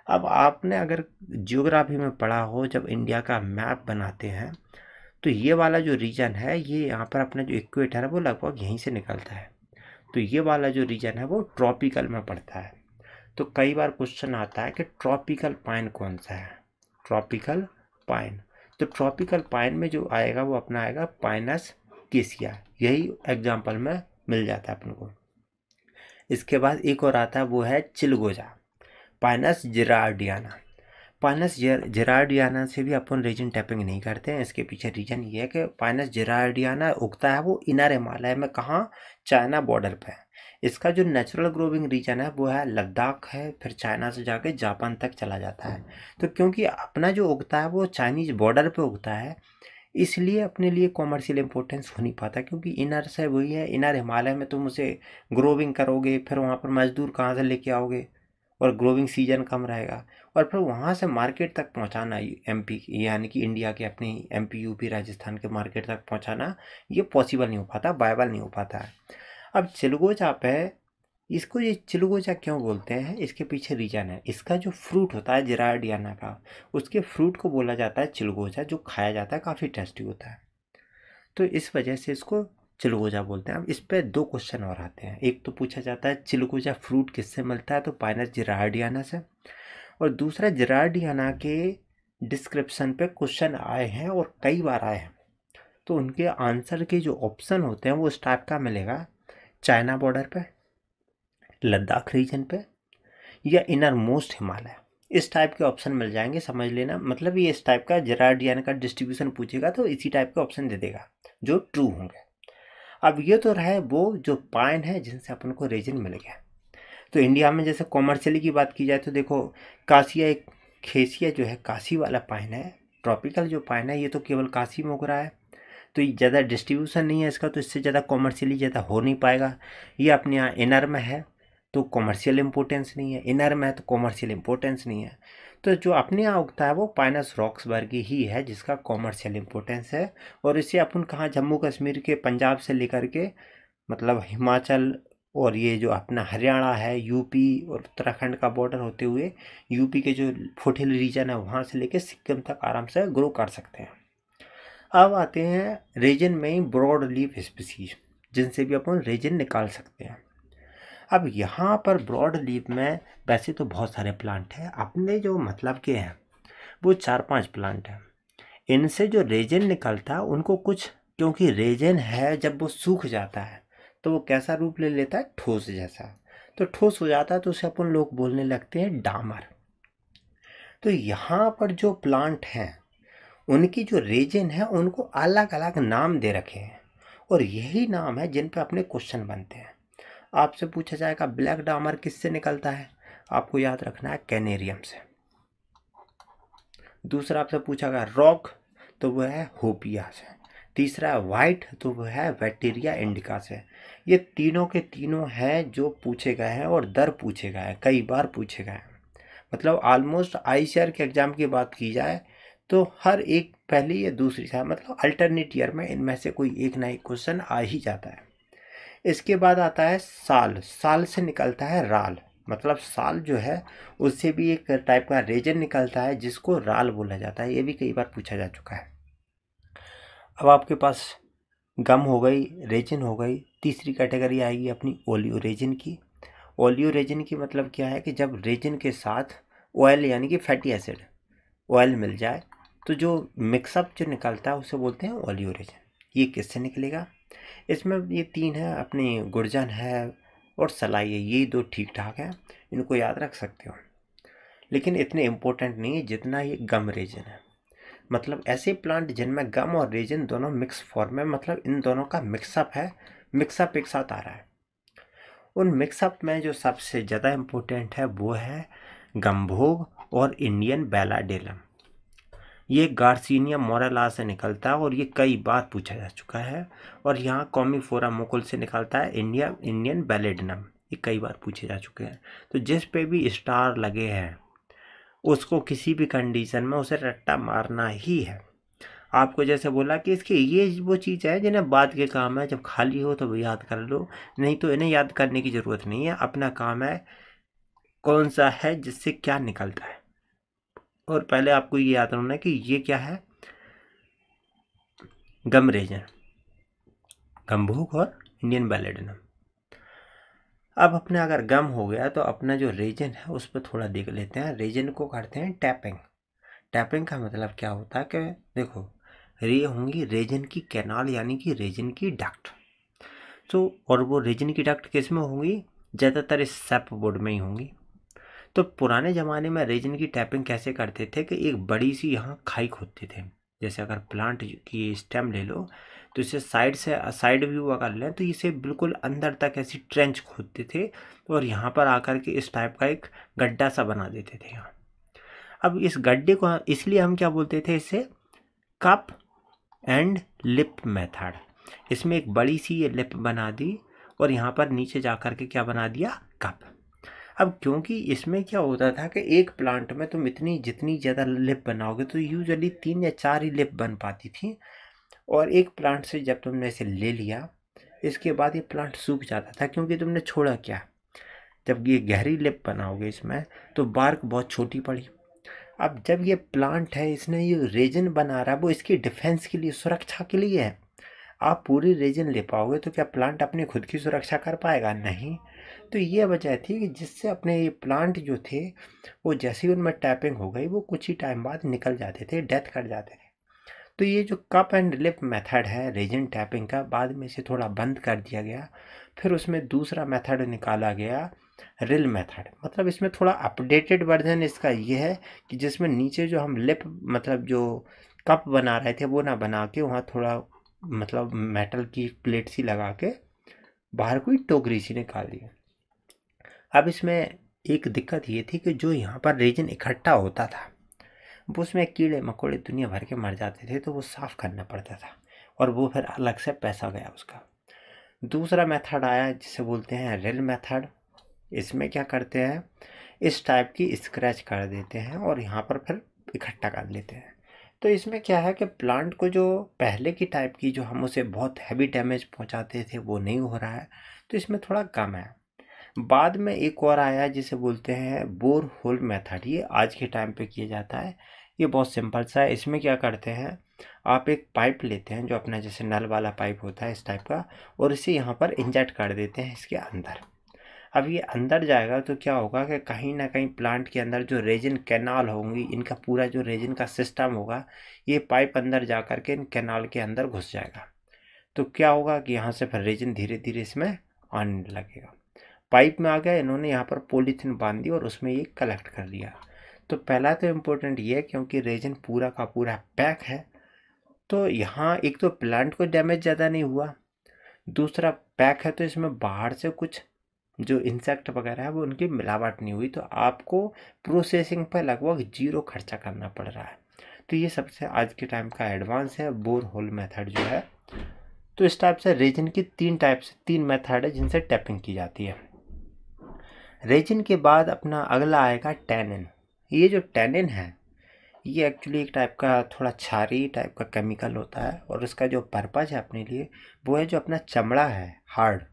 अब आपने अगर जियोग्राफी में पढ़ा हो जब इंडिया का मैप बनाते हैं तो ये वाला जो रीजन है ये यहाँ पर अपना जो इक्वेटर है वो लगभग यहीं से निकलता है तो ये वाला जो रीजन है वो ट्रॉपिकल में पड़ता है तो कई बार क्वेश्चन आता है कि ट्रॉपिकल पाइन कौन सा है ट्रॉपिकल पाइन तो ट्रॉपिकल पाइन में जो आएगा वो अपना आएगा पाइनस केसिया यही एग्जाम्पल में मिल जाता है अपने को इसके बाद एक और आता है वो है चिलगोजा पाइनस जराडियाना पाइनस जराडियाना से भी अपन रीजन टैपिंग नहीं करते हैं इसके पीछे रीजन ये है कि पाइनस जराडियाना उगता है वो इनर हिमालय में कहाँ चाइना बॉर्डर पर है इसका जो नेचुरल ग्रोविंग रीजन है वो है लद्दाख है फिर चाइना से जाके जापान तक चला जाता है तो क्योंकि अपना जो उगता है वो चाइनीज बॉर्डर पे उगता है इसलिए अपने लिए कॉमर्शियल इम्पोर्टेंस हो नहीं पाता क्योंकि इनर से वही है इनर हिमालय में तुम उसे ग्रोविंग करोगे फिर वहाँ पर मजदूर कहाँ से लेके आओगे और ग्रोविंग सीजन कम रहेगा और फिर वहाँ से मार्केट तक पहुँचाना एम यानी कि इंडिया के अपने एम पी यूपी राजस्थान के मार्केट तक पहुँचाना ये पॉसिबल नहीं हो पाता बाइबल नहीं हो पाता है अब चिलगोचा पे इसको ये चिलगोजा क्यों बोलते हैं इसके पीछे रीजन है इसका जो फ्रूट होता है जिराडियाना का उसके फ्रूट को बोला जाता है चिलगोजा जो खाया जाता है काफ़ी टेस्टी होता है तो इस वजह से इसको चिलगोजा बोलते हैं अब इस पर दो क्वेश्चन और आते हैं एक तो पूछा जाता है चिलगोजा फ्रूट किससे मिलता है तो पाइनस जिराडियाना से और दूसरा जिराडियाना के डिस्क्रिप्शन पे क्वेश्चन आए हैं और कई बार आए हैं तो उनके आंसर के जो ऑप्शन होते हैं वो इस टाइप का मिलेगा चाइना बॉर्डर पर लद्दाख रीजन पर या इनर मोस्ट हिमालय इस टाइप के ऑप्शन मिल जाएंगे समझ लेना मतलब ये इस टाइप का जेराडियन का डिस्ट्रीब्यूशन पूछेगा तो इसी टाइप के ऑप्शन दे देगा जो ट्रू होंगे अब ये तो रहे वो जो पॉइंट है जिनसे अपन को रीजन मिल गया तो इंडिया में जैसे कॉमर्शियली की बात की जाए तो देखो काशिया एक खेसिया जो है काशी वाला पाइन है ट्रॉपिकल जो पाइन है ये तो केवल काशी में उग रहा है तो ये ज़्यादा डिस्ट्रीब्यूशन नहीं है इसका तो इससे ज़्यादा कॉमर्शियली ज़्यादा हो नहीं पाएगा ये अपने यहाँ इनर में है तो कॉमर्शियल इम्पोर्टेंस नहीं है इनर में है तो कॉमर्शियल इम्पोर्टेंस नहीं है तो जो अपने यहाँ उगता है वो पाइनस रॉक्स वर्ग ही है जिसका कॉमर्शियल इम्पोर्टेंस है और इसे अपन कहाँ जम्मू कश्मीर के पंजाब से लेकर के मतलब हिमाचल और ये जो अपना हरियाणा है यूपी और उत्तराखंड का बॉर्डर होते हुए यूपी के जो फोटिल रीजन है वहाँ से लेकर सिक्किम तक आराम से ग्रो कर सकते हैं अब आते हैं रीजन में ही ब्रॉड लीफ स्पीसीज जिनसे भी अपन रीजन निकाल सकते हैं अब यहाँ पर ब्रॉड लीप में वैसे तो बहुत सारे प्लांट हैं अपने जो मतलब के हैं वो चार पांच प्लांट हैं इनसे जो रेजन निकलता है उनको कुछ क्योंकि रेजन है जब वो सूख जाता है तो वो कैसा रूप ले लेता है ठोस जैसा तो ठोस हो जाता है तो उसे अपन लोग बोलने लगते हैं डामर तो यहाँ पर जो प्लांट हैं उनकी जो रेजन है उनको अलग अलग नाम दे रखे हैं और यही नाम है जिन पर अपने क्वेश्चन बनते हैं आपसे पूछा जाएगा ब्लैक डामर किससे निकलता है आपको याद रखना है कैनेरियम से दूसरा आपसे पूछा गया रॉक तो वह है होपिया से तीसरा है वाइट तो वह है वैक्टीरिया इंडिका से ये तीनों के तीनों हैं जो पूछे गए हैं और दर पूछे गए हैं कई बार पूछे गए हैं मतलब ऑलमोस्ट आई के एग्ज़ाम की बात की जाए तो हर एक पहली या दूसरी सा मतलब अल्टरनेट ईयर में इनमें से कोई एक ना एक क्वेश्चन आ ही जाता है इसके बाद आता है साल साल से निकलता है राल मतलब साल जो है उससे भी एक टाइप का रेजन निकलता है जिसको राल बोला जाता है ये भी कई बार पूछा जा चुका है अब आपके पास गम हो गई रेजन हो गई तीसरी कैटेगरी आएगी अपनी ओलियो रेजन की ओलियो रेजन की मतलब क्या है कि जब रेजन के साथ ऑयल यानी कि फैटी एसिड ऑयल मिल जाए तो जो मिक्सअप जो निकलता है उसे बोलते हैं ओलियो रेजन ये किससे निकलेगा इसमें ये तीन है अपनी गुर्जन है और सलाई है ये दो ठीक ठाक हैं इनको याद रख सकते हो लेकिन इतने इम्पोर्टेंट नहीं है जितना ये गम रीजन है मतलब ऐसे प्लांट जिनमें गम और रीजन दोनों मिक्स फॉर्म है मतलब इन दोनों का मिक्सअप है मिक्सअप एक साथ आ रहा है उन मिक्सअप में जो सबसे ज़्यादा इम्पोर्टेंट है वो है गम्भोग और इंडियन बेलाडेलम ये गार्सिनिया मोरला से निकलता है और ये कई बार पूछा जा चुका है और यहाँ कौमी फोरा मुकुल से निकलता है इंडिया इंडियन बैलेडनम ये कई बार पूछे जा चुके हैं तो जिस पे भी स्टार लगे हैं उसको किसी भी कंडीशन में उसे रट्टा मारना ही है आपको जैसे बोला कि इसकी ये वो चीज़ है जिन्हें बाद के काम है जब खाली हो तो याद कर लो नहीं तो इन्हें याद करने की ज़रूरत नहीं है अपना काम है कौन सा है जिससे क्या निकलता है और पहले आपको ये याद रखना है कि ये क्या है गम रेजन गमभूक और इंडियन बैलेडनम अब अपने अगर गम हो गया तो अपना जो रेजन है उस पर थोड़ा देख लेते हैं रेजन को करते हैं टैपिंग टैपिंग का मतलब क्या होता है कि देखो रे होंगी रेजन की कैनाल यानी कि रेजन की डक्ट तो और वो रेजन की डक्ट किस में होंगी ज़्यादातर इस सेप बोर्ड में ही होंगी तो पुराने ज़माने में रेजिन की टैपिंग कैसे करते थे कि एक बड़ी सी यहाँ खाई खोदते थे जैसे अगर प्लांट की स्टेम ले लो तो इसे साइड से साइड व्यू अगर लें तो इसे बिल्कुल अंदर तक ऐसी ट्रेंच खोदते थे और यहाँ पर आकर के इस टाइप का एक गड्ढा सा बना देते थे यहाँ अब इस गड्ढे को इसलिए हम क्या बोलते थे इसे कप एंड लिप मेथड इसमें एक बड़ी सी ये लिप बना दी और यहाँ पर नीचे जा कर के क्या बना दिया कप अब क्योंकि इसमें क्या होता था कि एक प्लांट में तुम इतनी जितनी ज़्यादा लिप बनाओगे तो यूजली तीन या चार ही लिप बन पाती थी और एक प्लांट से जब तुमने इसे ले लिया इसके बाद ये प्लांट सूख जाता था क्योंकि तुमने छोड़ा क्या जब ये गहरी लिप बनाओगे इसमें तो बार्क बहुत छोटी पड़ी अब जब ये प्लांट है इसने ये रेजन बना रहा है वो इसकी डिफेंस के लिए सुरक्षा के लिए है आप पूरी रेजन ले पाओगे तो क्या प्लांट अपनी खुद की सुरक्षा कर पाएगा नहीं तो ये वजह थी कि जिससे अपने ये प्लांट जो थे वो जैसे ही उनमें टैपिंग हो गई वो कुछ ही टाइम बाद निकल जाते थे डेथ कर जाते थे तो ये जो कप एंड लिप मेथड है रेजन टैपिंग का बाद में इसे थोड़ा बंद कर दिया गया फिर उसमें दूसरा मेथड निकाला गया रिल मेथड मतलब इसमें थोड़ा अपडेटेड वर्जन इसका ये है कि जिसमें नीचे जो हम लिप मतलब जो कप बना रहे थे वो ना बना के वहाँ थोड़ा मतलब मेटल की प्लेट सी लगा के बाहर कोई टोकरी सी निकाल दी अब इसमें एक दिक्कत ये थी कि जो यहाँ पर रीजन इकट्ठा होता था उसमें कीड़े मकोड़े दुनिया भर के मर जाते थे तो वो साफ़ करना पड़ता था और वो फिर अलग से पैसा गया उसका दूसरा मेथड आया जिसे बोलते हैं रेल मेथड इसमें क्या करते हैं इस टाइप की स्क्रैच कर देते हैं और यहाँ पर फिर इकट्ठा कर लेते हैं तो इसमें क्या है कि प्लांट को जो पहले की टाइप की जो हम उसे बहुत हैवी डैमेज पहुँचाते थे वो नहीं हो रहा है तो इसमें थोड़ा कम है बाद में एक और आया जिसे बोलते हैं बोर होल मेथड ये आज के टाइम पे किया जाता है ये बहुत सिंपल सा है इसमें क्या करते हैं आप एक पाइप लेते हैं जो अपना जैसे नल वाला पाइप होता है इस टाइप का और इसे यहाँ पर इंजेक्ट कर देते हैं इसके अंदर अब ये अंदर जाएगा तो क्या होगा कि कहीं ना कहीं प्लांट के अंदर जो रेजिन कैनाल होंगी इनका पूरा जो रेजिन का सिस्टम होगा ये पाइप अंदर जा कर के इन कैनाल के अंदर घुस जाएगा तो क्या होगा कि यहाँ से फिर रेजिन धीरे धीरे इसमें आने लगेगा पाइप में आ गया इन्होंने यहाँ पर पोलीथीन बांध दी और उसमें ये कलेक्ट कर लिया तो पहला तो इम्पोर्टेंट ये है क्योंकि रेजन पूरा का पूरा पैक है तो यहाँ एक तो प्लांट को डैमेज ज़्यादा नहीं हुआ दूसरा पैक है तो इसमें बाहर से कुछ जो इंसेक्ट वगैरह है वो उनकी मिलावट नहीं हुई तो आपको प्रोसेसिंग पर लगभग जीरो खर्चा करना पड़ रहा है तो ये सबसे आज के टाइम का एडवांस है बोर होल मेथड जो है तो इस टाइप से रेजन की तीन टाइप से तीन मेथड है जिनसे टैपिंग की जाती है रेजिन के बाद अपना अगला आएगा टैनिन ये जो टैनिन है ये एक्चुअली एक टाइप का थोड़ा छारी टाइप का केमिकल होता है और उसका जो पर्पज़ है अपने लिए वो है जो अपना चमड़ा है हार्ड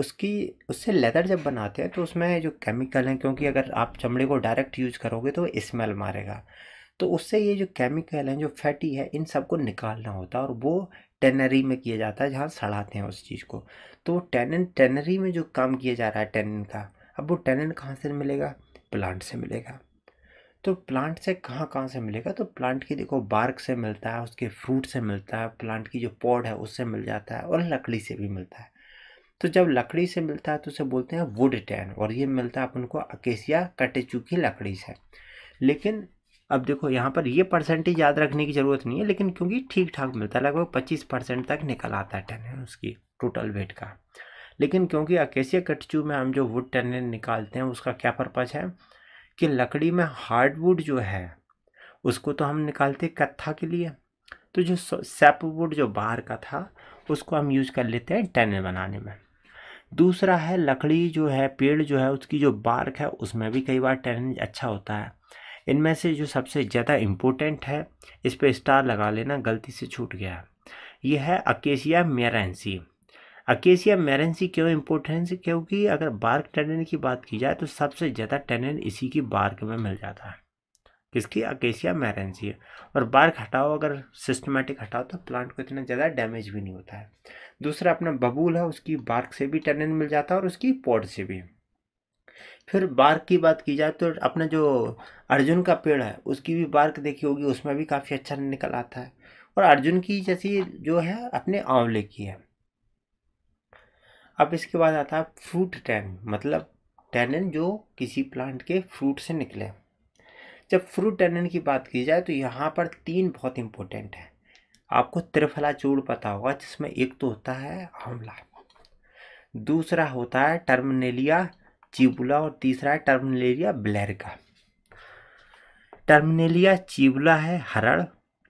उसकी उससे लेदर जब बनाते हैं तो उसमें जो केमिकल हैं क्योंकि अगर आप चमड़े को डायरेक्ट यूज करोगे तो स्मेल मारेगा तो उससे ये जो केमिकल हैं जो फैटी है इन सबको निकालना होता है और वो टेनरी में किया जाता है जहाँ सड़ाते हैं उस चीज़ को तो टेनन टेनरी में जो काम किया जा रहा है टेनन का अब वो टैलेंट कहाँ से मिलेगा प्लांट से मिलेगा तो प्लांट से कहाँ कहाँ से मिलेगा तो प्लांट की देखो बार्क से मिलता है उसके फ्रूट से मिलता है प्लांट की जो पौड है उससे मिल जाता है और लकड़ी से भी मिलता है तो जब लकड़ी से मिलता है तो उसे बोलते हैं वुड टैन और ये मिलता है अपन को अकेसिया कटेचू की लकड़ी से लेकिन अब देखो यहाँ पर ये परसेंटेज याद रखने की ज़रूरत नहीं है लेकिन क्योंकि ठीक ठाक मिलता है लगभग पच्चीस परसेंट तक निकल आता है टैन उसकी टोटल वेट का लेकिन क्योंकि अकेसिया कटचू में हम जो वुड टर्निन निकालते हैं उसका क्या पर्पज़ है कि लकड़ी में हार्डवुड जो है उसको तो हम निकालते कत्था के लिए तो जो वुड जो बाहर का था उसको हम यूज कर लेते हैं टर्निन बनाने में दूसरा है लकड़ी जो है पेड़ जो है उसकी जो बार्क है उसमें भी कई बार टर्निन अच्छा होता है इनमें से जो सबसे ज़्यादा इम्पोर्टेंट है इस पर स्टार लगा लेना गलती से छूट गया है यह है अकेसिया मेरेंसी अकेसिया मैरेंसी क्यों इम्पोर्टेंस क्योंकि अगर बार्क टेनन की बात की जाए तो सबसे ज़्यादा टेनन इसी की बार्क में मिल जाता है किसकी अकेसिया मैरेंसी है और बार्क हटाओ अगर सिस्टमेटिक हटाओ तो प्लांट को इतना ज़्यादा डैमेज भी नहीं होता है दूसरा अपना बबूल है उसकी बार्क से भी टेनन मिल जाता है और उसकी पॉड से भी फिर बार्क की बात की जाए तो अपना जो अर्जुन का पेड़ है उसकी भी बार्क देखी होगी उसमें भी काफ़ी अच्छा निकल आता है और अर्जुन की जैसी जो है अपने आंवले की है अब इसके बाद आता है फ्रूट टैन मतलब टैनन जो किसी प्लांट के फ्रूट से निकले जब फ्रूट टैनन की बात की जाए तो यहाँ पर तीन बहुत इम्पोर्टेंट हैं आपको त्रिफला चूड़ पता होगा जिसमें एक तो होता है आंवला दूसरा होता है टर्मिनेलिया चिबुला और तीसरा है टर्मिनेलिया ब्लैरिका टर्मिनेलिया चिबुला है हरड़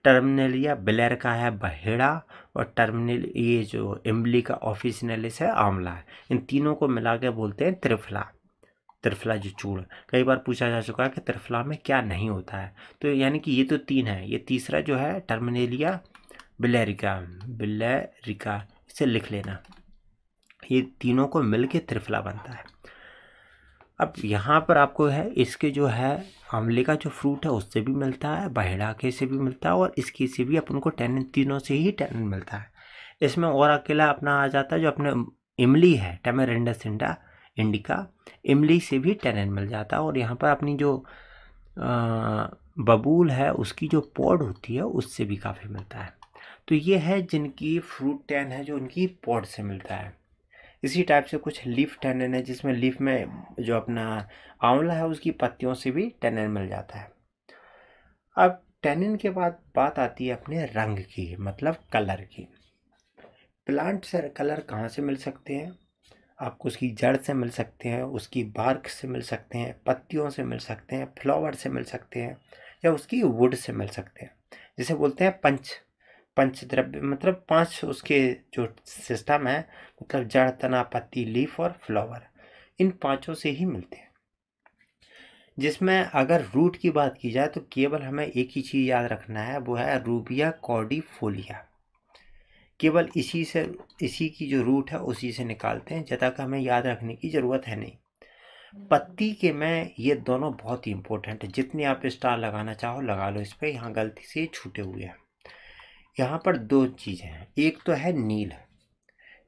टर्मिनेलिया ब्लैरिका है बहेड़ा और टर्मिनल ये जो इमली e का ऑफिसनलिस है आंवला है इन तीनों को मिला के बोलते हैं त्रिफला त्रिफला जो चूड़ कई बार पूछा जा चुका है कि त्रिफला में क्या नहीं होता है तो यानी कि ये तो तीन है ये तीसरा जो है टर्मिनेलिया बिलेरिका बिलेरिका इसे लिख लेना ये तीनों को मिल के त्रिफला बनता है अब यहाँ पर आपको है इसके जो है आंवले का जो फ्रूट है उससे भी मिलता है बहेड़ा के से भी मिलता है और इसकी से भी अपन को टेनिन तीनों से ही टेनिन मिलता है इसमें और अकेला अपना आ जाता है जो अपने इमली है टेमेरेंडा सिंडा इंडिका इमली से भी टेनन मिल जाता है और यहाँ पर अपनी जो बबूल है उसकी जो पौड होती है उससे भी काफ़ी मिलता है तो ये है जिनकी फ्रूट टैन है जो उनकी पौड से मिलता है इसी टाइप से कुछ लीफ टेनन है जिसमें लीफ में जो अपना आंवला है उसकी पत्तियों से भी टेनन मिल जाता है अब टेनन के बाद बात आती है अपने रंग की मतलब कलर की प्लांट से कलर कहाँ से मिल सकते हैं आपको उसकी जड़ से मिल सकते हैं उसकी बार्क से मिल सकते हैं पत्तियों से मिल सकते हैं फ्लावर से मिल सकते हैं या उसकी वुड से मिल सकते हैं जिसे बोलते हैं पंच पंचद्रव्य मतलब पांच उसके जो सिस्टम है मतलब जड़ तना पत्ती लीफ और फ्लावर इन पांचों से ही मिलते हैं जिसमें अगर रूट की बात की जाए तो केवल हमें एक ही चीज़ याद रखना है वो है रूबिया कॉर्डिफोलिया केवल इसी से इसी की जो रूट है उसी से निकालते हैं जता का हमें याद रखने की ज़रूरत है नहीं पत्ती के में ये दोनों बहुत ही इंपॉर्टेंट है जितने आप स्टार लगाना चाहो लगा लो इस पर यहाँ गलती से छूटे हुए हैं यहाँ पर दो चीज़ें हैं एक तो है नील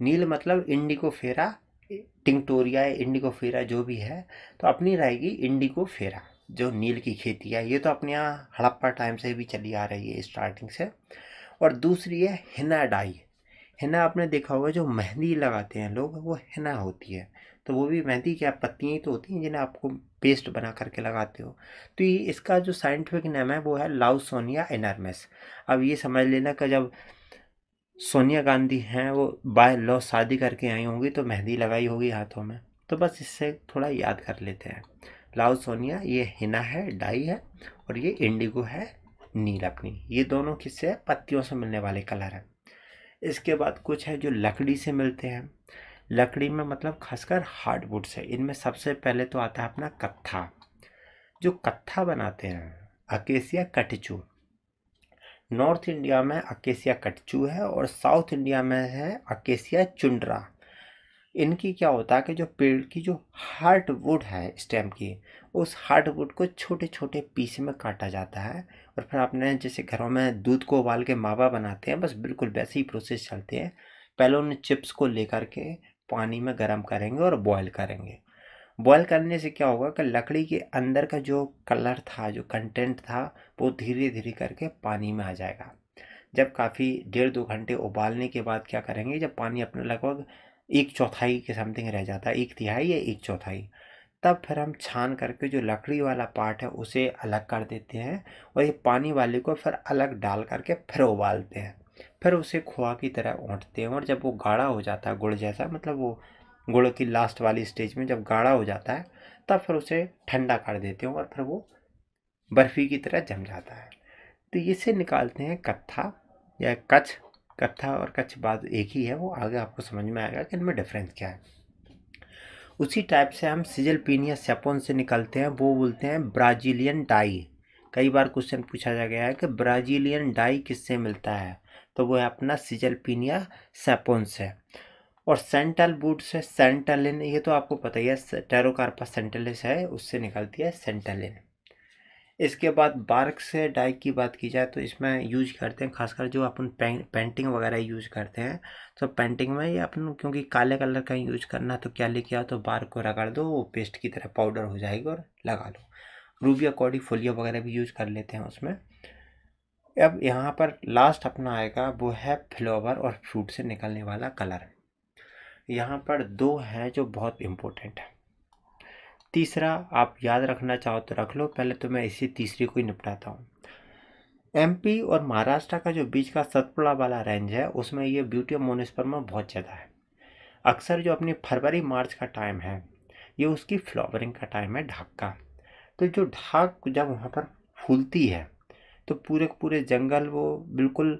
नील मतलब इंडिकोफेरा टिंगटोरिया इंडिकोफेरा जो भी है तो अपनी रहेगी इंडिकोफेरा जो नील की खेती है ये तो अपने यहाँ हड़प्पा टाइम से भी चली आ रही है स्टार्टिंग से और दूसरी है हिना डाई हिना आपने देखा होगा जो मेहंदी लगाते हैं लोग वो हिना होती है तो वो भी मेहंदी क्या पत्तियाँ ही तो होती हैं जिन्हें आपको पेस्ट बना करके लगाते हो तो ये इसका जो साइंटिफिक नेम है वो है सोनिया एनर्मेस अब ये समझ लेना कि जब सोनिया गांधी हैं वो बाय लॉ शादी करके आई होंगी तो मेहंदी लगाई होगी हाथों में तो बस इससे थोड़ा याद कर लेते हैं सोनिया ये हिना है डाई है और ये इंडिगो है नील अपनी ये दोनों किससे पत्तियों से मिलने वाले कलर हैं इसके बाद कुछ है जो लकड़ी से मिलते हैं लकड़ी में मतलब खासकर हार्डवुड है इनमें सबसे पहले तो आता है अपना कत्था जो कत्था बनाते हैं अकेसिया कटचू नॉर्थ इंडिया में अकेसिया कटचू है और साउथ इंडिया में है अकेसिया चुंडरा इनकी क्या होता है कि जो पेड़ की जो हार्ड वुड है स्टेम की उस हार्ड वुड को छोटे छोटे पीस में काटा जाता है और फिर आपने जैसे घरों में दूध को उबाल के मावा बनाते हैं बस बिल्कुल वैसे ही प्रोसेस चलते हैं पहले उन चिप्स को लेकर के पानी में गर्म करेंगे और बॉयल करेंगे बॉयल करने से क्या होगा कि लकड़ी के अंदर का जो कलर था जो कंटेंट था वो धीरे धीरे करके पानी में आ जाएगा जब काफ़ी डेढ़ दो घंटे उबालने के बाद क्या करेंगे जब पानी अपने लगभग एक चौथाई के समथिंग रह जाता है एक तिहाई या एक चौथाई तब फिर हम छान करके जो लकड़ी वाला पार्ट है उसे अलग कर देते हैं और ये पानी वाले को फिर अलग डाल करके फिर उबालते हैं फिर उसे खोआ की तरह ओंटते हैं और जब वो गाढ़ा हो जाता है गुड़ जैसा मतलब वो गुड़ की लास्ट वाली स्टेज में जब गाढ़ा हो जाता है तब फिर उसे ठंडा कर देते हैं और फिर वो बर्फ़ी की तरह जम जाता है तो इसे निकालते हैं कत्था या कच्छ कत्था और कच्छ बात एक ही है वो आगे आपको समझ में आएगा कि इनमें डिफरेंस क्या है उसी टाइप से हम सिजल पीन या सेपोन से निकलते हैं वो बोलते हैं ब्राज़ीलियन डाई कई बार क्वेश्चन पूछा जा गया है कि ब्राज़ीलियन डाई किससे मिलता है तो वो है अपना सीजल या सेपोन्स है और सेंटल बूट्स है सेंटलिन ये तो आपको पता ही है टेरोकार्पा सेंटलिस है उससे निकलती है सेंटलिन इसके बाद बार्क से डाई की बात की जाए तो इसमें यूज करते हैं खासकर जो अपन पेंटिंग वगैरह यूज करते हैं तो पेंटिंग में ये अपन क्योंकि काले कलर का यूज करना तो क्या लेके आओ तो बार्क को रगड़ दो वो पेस्ट की तरह पाउडर हो जाएगी और लगा लो रूबिया कॉडी फोलियो वगैरह भी यूज कर लेते हैं उसमें अब यहाँ पर लास्ट अपना आएगा वो है फ्लावर और फ्रूट से निकलने वाला कलर यहाँ पर दो हैं जो बहुत इम्पोर्टेंट है तीसरा आप याद रखना चाहो तो रख लो पहले तो मैं इसी तीसरी को ही निपटाता हूँ एमपी और महाराष्ट्र का जो बीच का सतपुड़ा वाला रेंज है उसमें ये ब्यूटी ऑफ मोनिस्परमा बहुत ज़्यादा है अक्सर जो अपनी फरवरी मार्च का टाइम है ये उसकी फ्लावरिंग का टाइम है ढाक का तो जो ढाक जब वहाँ पर फूलती है तो पूरे पूरे जंगल वो बिल्कुल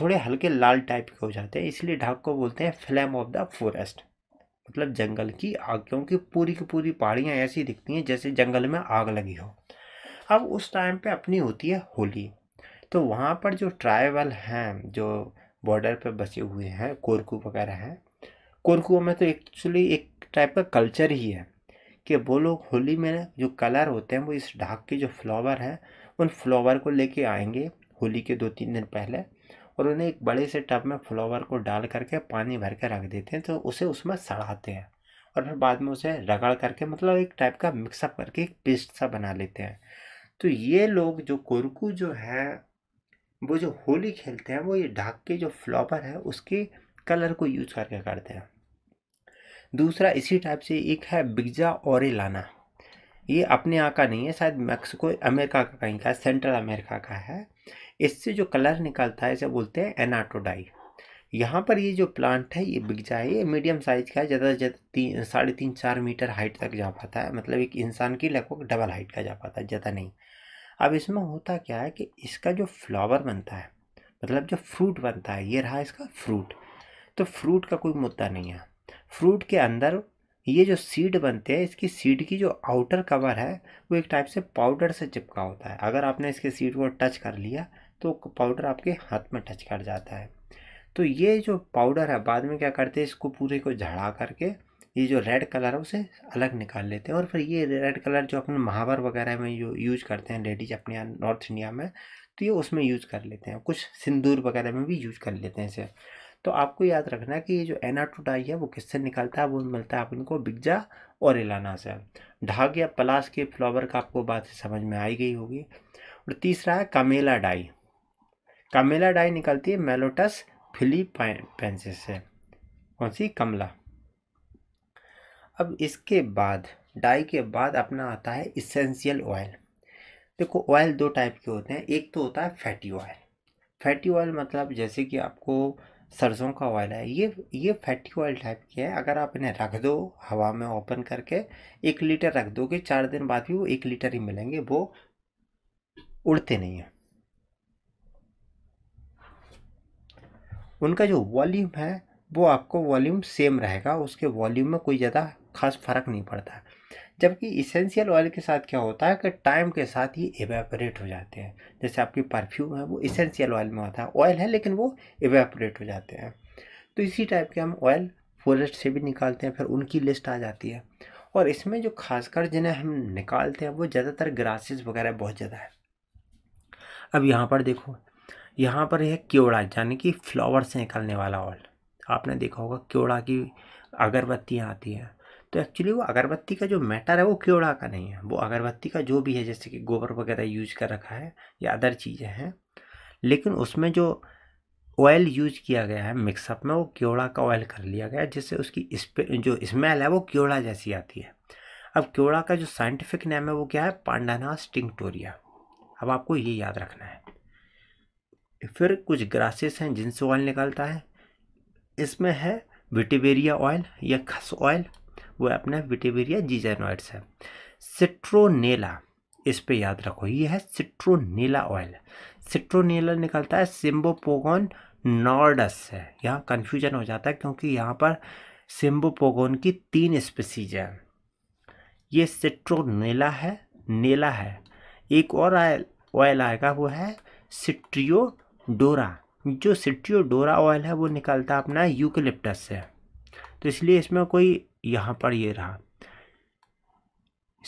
थोड़े हल्के लाल टाइप के हो जाते हैं इसलिए ढाक को बोलते हैं फ्लेम ऑफ द फॉरेस्ट मतलब जंगल की आग क्योंकि पूरी की पूरी पहाड़ियाँ ऐसी दिखती हैं जैसे जंगल में आग लगी हो अब उस टाइम पे अपनी होती है होली तो वहाँ पर जो ट्राइबल हैं जो बॉर्डर पे बसे हुए हैं कोरकू वगैरह हैं कोरकू में तो एक्चुअली एक टाइप का कल्चर ही है कि वो लोग होली में जो कलर होते हैं वो इस ढाक के जो फ्लावर हैं उन फ्लावर को लेके आएंगे होली के दो तीन दिन पहले और उन्हें एक बड़े से टब में फ्लावर को डाल करके पानी भर के रख देते हैं तो उसे उसमें सड़ाते हैं और फिर बाद में उसे रगड़ करके मतलब एक टाइप का मिक्सअप करके एक पेस्ट सा बना लेते हैं तो ये लोग जो कुरकू जो है वो जो होली खेलते हैं वो ये ढाक के जो फ्लावर है उसके कलर को यूज करके करते हैं दूसरा इसी टाइप से एक है बिगजा और लाना ये अपने यहाँ का नहीं है शायद मैक्सिको अमेरिका का कहीं का सेंट्रल अमेरिका का है इससे जो कलर निकलता है इसे बोलते हैं एनाटोडाई यहाँ पर ये जो प्लांट है ये बिक जाए ये मीडियम साइज़ का है ज़्यादा से ज़्यादा तीन साढ़े तीन चार मीटर हाइट तक जा पाता है मतलब एक इंसान की लगभग डबल हाइट का जा पाता है ज़्यादा नहीं अब इसमें होता क्या है कि इसका जो फ्लावर बनता है मतलब जो फ्रूट बनता है ये रहा इसका फ्रूट तो फ्रूट का कोई मुद्दा नहीं है फ्रूट के अंदर ये जो सीड बनते हैं इसकी सीड की जो आउटर कवर है वो एक टाइप से पाउडर से चिपका होता है अगर आपने इसके सीड को टच कर लिया तो पाउडर आपके हाथ में टच कर जाता है तो ये जो पाउडर है बाद में क्या करते हैं इसको पूरे को झड़ा करके ये जो रेड कलर है उसे अलग निकाल लेते हैं और फिर ये रेड कलर जो अपने महावर वगैरह में जो यूज करते हैं लेडीज अपने यहाँ नॉर्थ इंडिया में तो ये उसमें यूज कर लेते हैं कुछ सिंदूर वगैरह में भी यूज कर लेते हैं इसे तो आपको याद रखना कि ये जो टू डाई है वो किससे निकलता है वो मिलता है इनको बिग्जा और एलाना से ढाग या पलाश के फ्लावर का आपको बात समझ में आई गई होगी और तीसरा है कमेला डाई कमेला डाई निकलती है मेलोटस फिलीपेंसिस से कौन सी कमला अब इसके बाद डाई के बाद अपना आता है इसेंशियल ऑयल देखो ऑयल दो टाइप के होते हैं एक तो होता है फैटी ऑयल फैटी ऑयल मतलब जैसे कि आपको सरसों का ऑयल है ये ये फैटी ऑयल टाइप की है अगर आप इन्हें रख दो हवा में ओपन करके एक लीटर रख दोगे चार दिन बाद भी वो एक लीटर ही मिलेंगे वो उड़ते नहीं हैं उनका जो वॉल्यूम है वो आपको वॉल्यूम सेम रहेगा उसके वॉल्यूम में कोई ज़्यादा खास फर्क नहीं पड़ता जबकि इसेंशियल ऑयल के साथ क्या होता है कि टाइम के साथ ही एवेपोरेट हो जाते हैं जैसे आपकी परफ्यूम है वो इसेंशियल ऑयल में होता है ऑयल है लेकिन वो एवेपोरेट हो जाते हैं तो इसी टाइप के हम ऑयल फॉरेस्ट से भी निकालते हैं फिर उनकी लिस्ट आ जाती है और इसमें जो खासकर जिन्हें हम निकालते हैं वो ज़्यादातर ग्रासेस वगैरह बहुत ज़्यादा है अब यहाँ पर देखो यहाँ पर यह क्योड़ा यानी कि फ्लावर से निकलने वाला ऑयल आपने देखा होगा क्योड़ा की अगरबत्तियाँ आती हैं तो एक्चुअली वो अगरबत्ती का जो मैटर है वो क्योड़ा का नहीं है वो अगरबत्ती का जो भी है जैसे कि गोबर वगैरह यूज कर रखा है या अदर चीज़ें हैं लेकिन उसमें जो ऑयल यूज किया गया है मिक्सअप में वो क्योड़ा का ऑयल कर लिया गया है जिससे उसकी जो स्मेल है वो क्योड़ा जैसी आती है अब क्योड़ा का जो साइंटिफिक नेम है वो क्या है पांडानास स्टिंगटोरिया अब आपको ये याद रखना है फिर कुछ ग्रासेस हैं जिनसे ऑयल निकलता है इसमें है विटिबेरिया ऑयल या खस ऑयल वो अपने विटेवेरिया जीजेनोइड्स है सिट्रोनेला इस पे याद रखो ये है सिट्रोनेला ऑयल सिट्रोनेला निकलता है सिम्बोपोगोन नॉर्डस से यहाँ कन्फ्यूजन हो जाता है क्योंकि यहाँ पर सिम्बोपोगोन की तीन स्पीसीज हैं ये सिट्रोनेला है नेला है एक और ऑयल आएगा वो है सिट्रियोडोरा जो सिट्रियोडोरा ऑयल है वो निकलता है अपना यूकलिप्टस से तो इसलिए इसमें कोई यहाँ पर ये रहा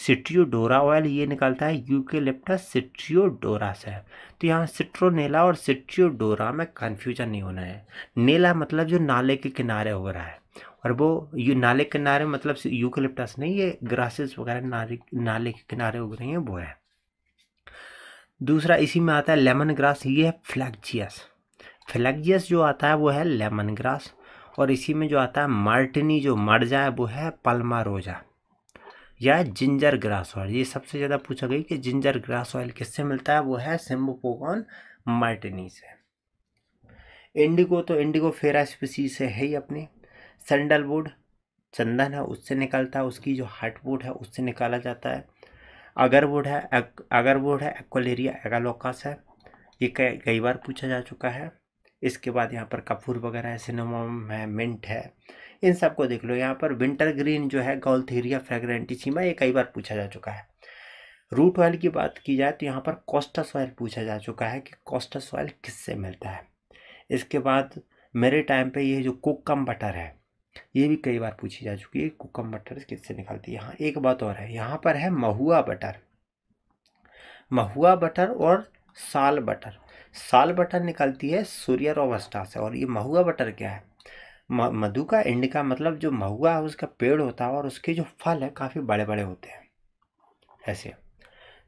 सिट्रियोडोरा ऑयल ये निकलता है यूकेलिप्टस सिट्रियोडोरा से तो यहाँ सिट्रोनेला और सिट्रियोडोरा में कन्फ्यूजन नहीं होना है नेला मतलब जो नाले के किनारे हो रहा है और वो यू नाले के किनारे मतलब यूकेलिप्टस नहीं ये ग्रासेस वगैरह नाले नाले के किनारे उग रहे हैं वो है दूसरा इसी में आता है लेमन ग्रास ये है फ्लैक्जियस फ्लैक्जियस जो आता है वो है लेमन ग्रास और इसी में जो आता है मार्टिनी जो मर जाए वो है पलमा रोजा या जिंजर ग्रास ऑयल ये सबसे ज़्यादा पूछा गई कि जिंजर ग्रास ऑयल किससे मिलता है वो है सिम्बोपोगन मार्टिनी से इंडिगो तो इंडिगो फेरा स्पीसी से है ही अपनी सैंडलवुड चंदन है उससे निकलता है उसकी जो हार्टवुड है उससे निकाला जाता है अगरवुड है अगरवुड है एक्वलेरिया एगालोकास है ये कई बार पूछा जा चुका है इसके बाद यहाँ पर कपूर वगैरह है सिनेमोम है मिंट है इन सब को देख लो यहाँ पर विंटर ग्रीन जो है गौलथेरिया फ्रेगरेंटिसीमा ये कई बार पूछा जा चुका है रूट ऑयल की बात की जाए तो यहाँ पर कॉस्टस ऑयल पूछा जा चुका है कि कॉस्टस ऑयल किससे मिलता है इसके बाद मेरे टाइम पे ये जो कोकम बटर है ये भी कई बार पूछी जा चुकी है कोकम बटर किससे निकलती है यहाँ एक बात और है यहाँ पर है महुआ बटर महुआ बटर और साल बटर साल बटर निकलती है सूर्य रोबस्टा से और ये महुआ बटर क्या है मधु का इंडिका मतलब जो महुआ है उसका पेड़ होता है और उसके जो फल है काफ़ी बड़े बड़े होते हैं ऐसे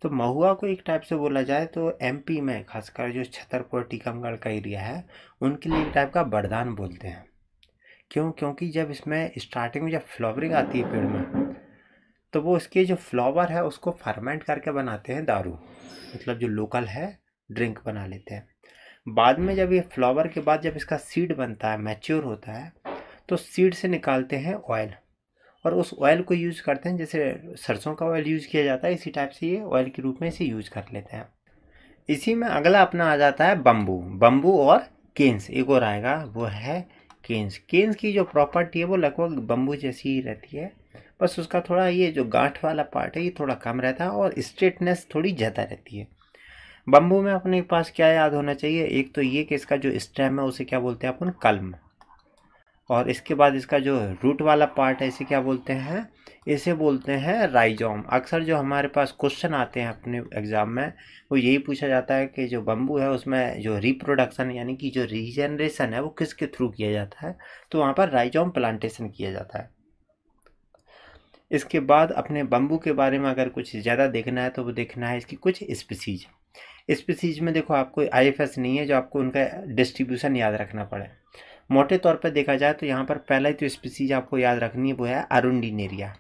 तो महुआ को एक टाइप से बोला जाए तो एमपी में खासकर जो छतरपुर टीकमगढ़ का एरिया है उनके लिए एक टाइप का बरदान बोलते हैं क्यों क्योंकि जब इसमें स्टार्टिंग में जब फ्लावरिंग आती है पेड़ में तो वो उसके जो फ्लावर है उसको फर्मेंट करके बनाते हैं दारू मतलब जो लोकल है ड्रिंक बना लेते हैं बाद में जब ये फ्लावर के बाद जब इसका सीड बनता है मैच्योर होता है तो सीड से निकालते हैं ऑयल और उस ऑयल को यूज़ करते हैं जैसे सरसों का ऑयल यूज़ किया जाता है इसी टाइप से ये ऑयल के रूप में इसे यूज़ कर लेते हैं इसी में अगला अपना आ जाता है बम्बू बम्बू और केन्स एक और आएगा वो है केन्स केन्स की जो प्रॉपर्टी है वो लगभग बम्बू जैसी ही रहती है बस उसका थोड़ा ये जो गांठ वाला पार्ट है ये थोड़ा कम रहता है और स्ट्रेटनेस थोड़ी ज़्यादा रहती है बम्बू में अपने पास क्या याद होना चाहिए एक तो ये कि इसका जो स्टेम है उसे क्या बोलते हैं अपन कलम और इसके बाद इसका जो रूट वाला पार्ट है इसे क्या बोलते हैं इसे बोलते हैं राइजोम अक्सर जो हमारे पास क्वेश्चन आते हैं अपने एग्ज़ाम में वो यही पूछा जाता है कि जो बम्बू है उसमें जो रिप्रोडक्शन यानी कि जो रीजनरेशन है वो किसके थ्रू किया जाता है तो वहाँ पर राइजोम प्लांटेशन किया जाता है इसके बाद अपने बम्बू के बारे में अगर कुछ ज़्यादा देखना है तो वो देखना है इसकी कुछ स्पीसीज़ स्पीसीज में देखो आपको आई नहीं है जो आपको उनका डिस्ट्रीब्यूशन याद रखना पड़े मोटे तौर पर देखा जाए तो यहाँ पर पहला ही तो स्पीसीज आपको याद रखनी है वो है अरुंडिनेरिया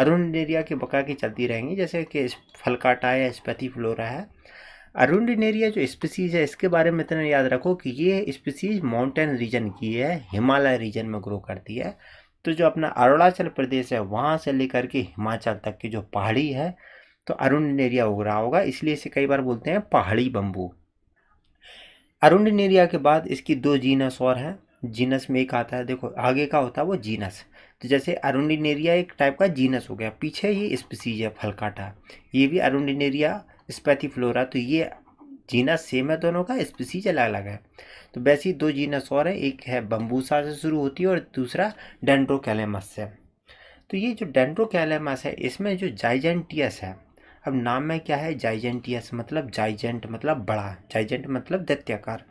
अरुंडिनेरिया के बका की चलती रहेंगी जैसे कि फलकाटा या स्पैथी फ्लोरा है अरुंडिनेरिया जो स्पीसीज है इसके बारे में इतना याद रखो कि ये स्पीसीज माउंटेन रीजन की है हिमालय रीजन में ग्रो करती है तो जो अपना अरुणाचल प्रदेश है वहाँ से लेकर के हिमाचल तक की जो पहाड़ी है तो अरुण एरिया उग रहा होगा इसलिए इसे कई बार बोलते हैं पहाड़ी बम्बू अरुण एरिया के बाद इसकी दो जीनस और हैं जीनस में एक आता है देखो आगे का होता है वो जीनस तो जैसे अरुंडिनेरिया एक टाइप का जीनस हो गया पीछे ही स्पीसीज है फलकाटा ये भी स्पैथी फ्लोरा तो ये जीनस सेम है दोनों का स्पीसीज अलग अलग है तो वैसे ही दो जीनस और है एक है बम्बूसा से शुरू होती है और दूसरा डेंड्रोकैलेमस से तो ये जो डेंड्रोकैलेमस है इसमें जो जाइजेंटियस है अब नाम में क्या है जाइजेंटियस मतलब जाइजेंट मतलब बड़ा जाइजेंट मतलब दैत्याकार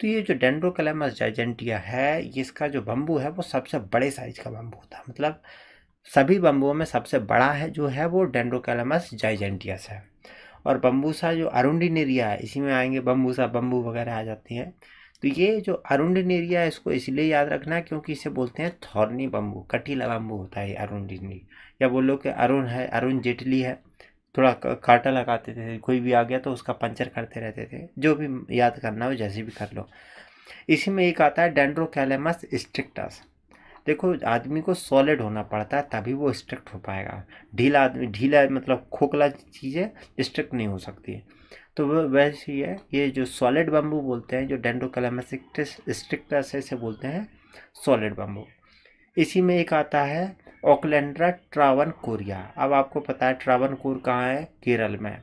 तो ये जो डेंड्रोकलेमस जाइजेंटिया है इसका जो बम्बू है वो सबसे बड़े साइज का बम्बू होता है मतलब सभी बम्बुओं में सबसे बड़ा है जो है वो डेंड्रोकैलमस जाइजेंटियस है और बम्बूसा जो नेरिया है इसी में आएंगे बम्बूसा बम्बू वगैरह आ जाती हैं तो ये जो नेरिया है इसको इसलिए याद रखना है क्योंकि इसे बोलते हैं थॉर्नी बम्बू कटीला बम्बू होता है अरुंडी या बोलो कि अरुण है अरुण जेटली है थोड़ा काटा लगाते थे कोई भी आ गया तो उसका पंचर करते रहते थे जो भी याद करना हो जैसे भी कर लो इसी में एक आता है डेंड्रोकैलेमस स्ट्रिक्टस देखो आदमी को सॉलिड होना पड़ता है तभी वो स्ट्रिक्ट हो पाएगा ढीला आदमी ढीला मतलब खोखला चीज़ें स्ट्रिक्ट नहीं हो सकती है तो वह वैसे ही है ये जो सॉलिड बम्बू बोलते हैं जो डेंड्रोकैलेमस स्ट्रिक्टस ऐसे बोलते हैं सॉलिड बम्बू इसी में एक आता है ओकलैंड्रा ट्रावन कोरिया अब आपको पता है ट्रावन कोर कहाँ है केरल में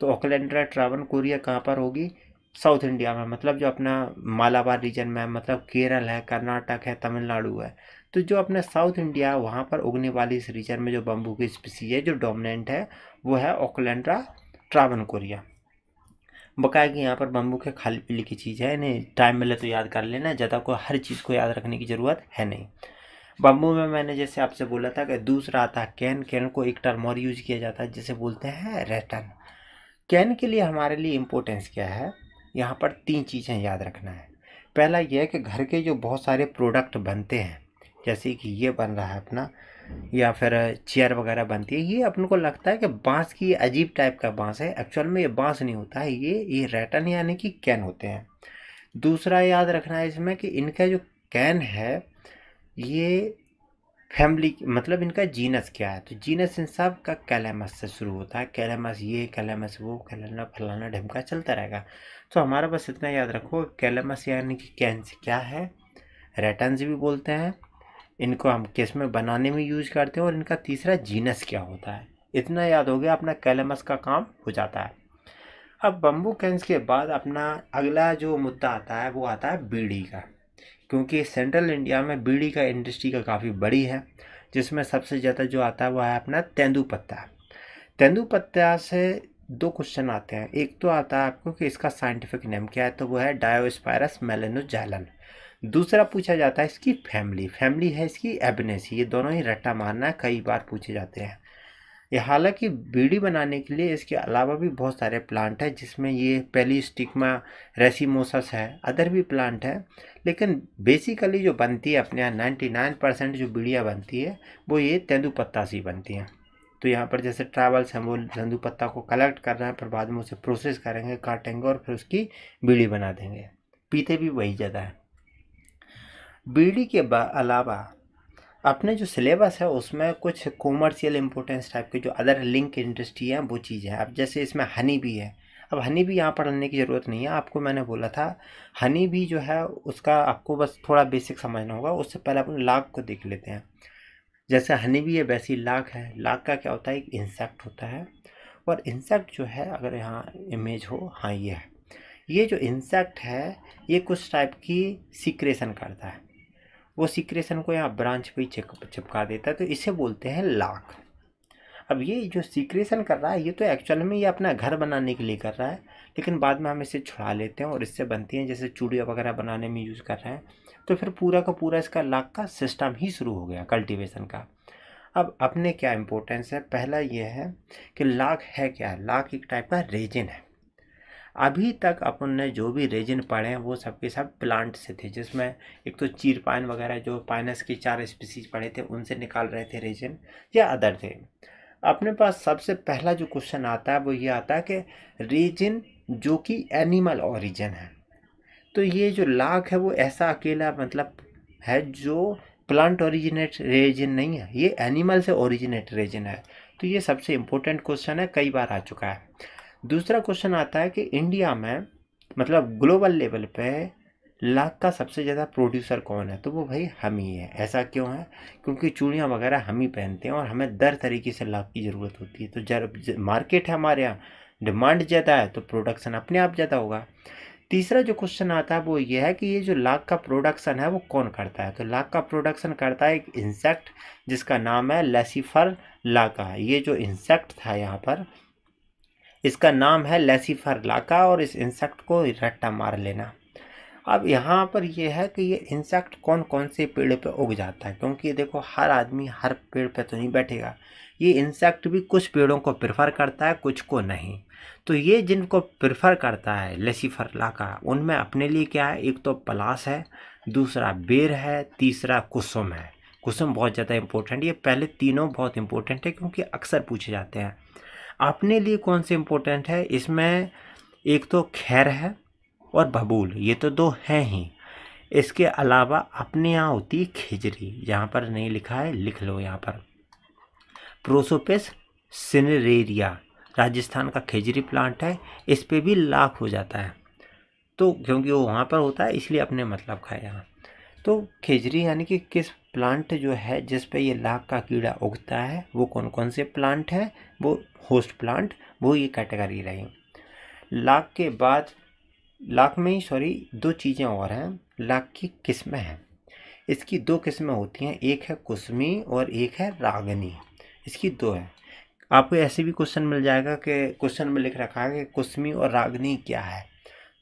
तो ओकलैंड्रा ट्रावन कोरिया कहाँ पर होगी साउथ इंडिया में मतलब जो अपना मालाबार रीजन में मतलब केरल है कर्नाटक है तमिलनाडु है तो जो अपना साउथ इंडिया वहाँ पर उगने वाली इस रीजन में जो बम्बू की स्पीसी है जो डोमिनेंट है वो है ओकलैंड्रा ट्रावन कोरिया बकाया कि यहाँ पर बम्बू के खाली पीली की चीज़ है नहीं टाइम मिले तो याद कर लेना ज़्यादा को हर चीज़ को याद रखने की ज़रूरत है नहीं बम्बू में मैंने जैसे आपसे बोला था कि दूसरा आता है कैन कैन को एक टर्म और यूज किया जाता है जिसे बोलते हैं रेटन कैन के लिए हमारे लिए इम्पोर्टेंस क्या है यहाँ पर तीन चीज़ें याद रखना है पहला यह है कि घर के जो बहुत सारे प्रोडक्ट बनते हैं जैसे कि ये बन रहा है अपना या फिर चेयर वगैरह बनती है ये अपन को लगता है कि बांस की अजीब टाइप का बांस है एक्चुअल में ये बांस नहीं होता है ये ये रेटन यानी कि कैन होते हैं दूसरा याद रखना है इसमें कि इनका जो कैन है ये फैमिली मतलब इनका जीनस क्या है तो जीनस इन सब का कैलेमस से शुरू होता है कैलेमस ये कैलेमस वो कैलाना फलाना ढमका चलता रहेगा तो हमारा बस इतना याद रखो कैलेमस यानी कि कैंस क्या है रेटन्स भी बोलते हैं इनको हम किस में बनाने में यूज करते हैं और इनका तीसरा जीनस क्या होता है इतना याद हो गया अपना कैलेमस का काम हो जाता है अब बम्बू कैंस के बाद अपना अगला जो मुद्दा आता है वो आता है बीड़ी का क्योंकि सेंट्रल इंडिया में बीड़ी का इंडस्ट्री का काफ़ी बड़ी है जिसमें सबसे ज़्यादा जो आता है वो है अपना तेंदुपत्ता पत्ता पत्ता से दो क्वेश्चन आते हैं एक तो आता है आपको कि इसका साइंटिफिक नेम क्या है तो वो है डायोस्पायरस मेलेनोजैलन दूसरा पूछा जाता है इसकी फैमिली फैमिली है इसकी एबनेसी ये दोनों ही रट्टा मारना कई बार पूछे जाते हैं ये हालांकि बीड़ी बनाने के लिए इसके अलावा भी बहुत सारे प्लांट हैं जिसमें ये स्टिकमा रेसिमोसस है अदर भी प्लांट है लेकिन बेसिकली जो बनती है अपने यहाँ नाइन्टी नाइन परसेंट जो बीड़ियाँ बनती है वो ये तेंदुपत्ता पत्ता ही बनती हैं तो यहाँ पर जैसे ट्रैवल्स हैं वो तेंदुपत्ता पत्ता को कलेक्ट कर रहे हैं फिर बाद में उसे प्रोसेस करेंगे काटेंगे और फिर उसकी बीड़ी बना देंगे पीते भी वही ज़्यादा है बीड़ी के अलावा अपने जो सिलेबस है उसमें कुछ कॉमर्शियल इम्पोर्टेंस टाइप के जो अदर लिंक इंडस्ट्री हैं वो चीज़ है अब जैसे इसमें हनी भी है अब हनी भी यहाँ पढ़ने की ज़रूरत नहीं है आपको मैंने बोला था हनी भी जो है उसका आपको बस थोड़ा बेसिक समझना होगा उससे पहले अपन लाख को देख लेते हैं जैसे हनी भी है वैसी लाख है लाख का क्या होता है एक इंसेक्ट होता है और इंसेक्ट जो है अगर यहाँ इमेज हो हाँ ये है ये जो इंसेक्ट है ये कुछ टाइप की सिक्रेशन करता है वो सीक्रेशन को यहाँ ब्रांच पे चिपका देता है तो इसे बोलते हैं लाख अब ये जो सीक्रेशन कर रहा है ये तो एक्चुअल में ये अपना घर बनाने के लिए कर रहा है लेकिन बाद में हम इसे छुड़ा लेते हैं और इससे बनती हैं जैसे चूड़िया वगैरह बनाने में यूज़ कर रहे हैं तो फिर पूरा का पूरा इसका लाख का सिस्टम ही शुरू हो गया कल्टिवेशन का अब अपने क्या इम्पोर्टेंस है पहला ये है कि लाख है क्या लाख एक टाइप का रेजिन है अभी तक अपन ने जो भी रेजिन पढ़े हैं वो सबके सब प्लांट से थे जिसमें एक तो चीर पाइन वगैरह जो पाइनस की चार स्पीसीज पढ़े थे उनसे निकाल रहे थे रेजिन या अदर थे अपने पास सबसे पहला जो क्वेश्चन आता है वो ये आता है कि रेजिन जो कि एनिमल ऑरिजन है तो ये जो लाख है वो ऐसा अकेला मतलब है जो प्लांट ओरिजिनेट रेजिन नहीं है ये एनिमल से ओरिजिनेट रेजिन है तो ये सबसे इम्पोर्टेंट क्वेश्चन है कई बार आ चुका है दूसरा क्वेश्चन आता है कि इंडिया में मतलब ग्लोबल लेवल पे लाख का सबसे ज़्यादा प्रोड्यूसर कौन है तो वो भाई हम ही है ऐसा क्यों है क्योंकि चूड़ियाँ वगैरह हम ही पहनते हैं और हमें दर तरीके से लाख की ज़रूरत होती है तो जब मार्केट है हमारे यहाँ डिमांड ज़्यादा है तो प्रोडक्शन अपने आप ज़्यादा होगा तीसरा जो क्वेश्चन आता है वो ये है कि ये जो लाख का प्रोडक्शन है वो कौन करता है तो लाख का प्रोडक्शन करता है एक इंसेक्ट जिसका नाम है लेसीफर लाका ये जो इंसेक्ट था यहाँ पर इसका नाम है लेसीफर लाका और इस इंसेक्ट को रट्टा मार लेना अब यहाँ पर यह है कि ये इंसेक्ट कौन कौन से पेड़ पे उग जाता है क्योंकि देखो हर आदमी हर पेड़ पे तो नहीं बैठेगा ये इंसेक्ट भी कुछ पेड़ों को प्रेफर करता है कुछ को नहीं तो ये जिनको प्रेफर करता है लेसीफर लाका उनमें अपने लिए क्या है एक तो पलास है दूसरा बेर है तीसरा कुसुम है कुसुम बहुत ज़्यादा इंपॉर्टेंट ये पहले तीनों बहुत इंपॉर्टेंट है क्योंकि अक्सर पूछे जाते हैं अपने लिए कौन से इम्पोर्टेंट है इसमें एक तो खैर है और बबूल ये तो दो हैं ही इसके अलावा अपने यहाँ होती है खिजरी यहाँ पर नहीं लिखा है लिख लो यहाँ पर प्रोसोपिस सिनरेरिया राजस्थान का खिजरी प्लांट है इस पर भी लाख हो जाता है तो क्योंकि वो वहाँ पर होता है इसलिए अपने मतलब का है यहाँ तो खिजरी यानी कि किस प्लांट जो है जिस पे ये लाख का कीड़ा उगता है वो कौन कौन से प्लांट है वो होस्ट प्लांट वो ये कैटेगरी रही लाख के बाद लाख में ही सॉरी दो चीज़ें और हैं लाख की किस्में हैं इसकी दो किस्में होती हैं एक है कुसमी और एक है रागनी इसकी दो है आपको ऐसे भी क्वेश्चन मिल जाएगा कि क्वेश्चन में लिख रखा है कि कुसमी और रागनी क्या है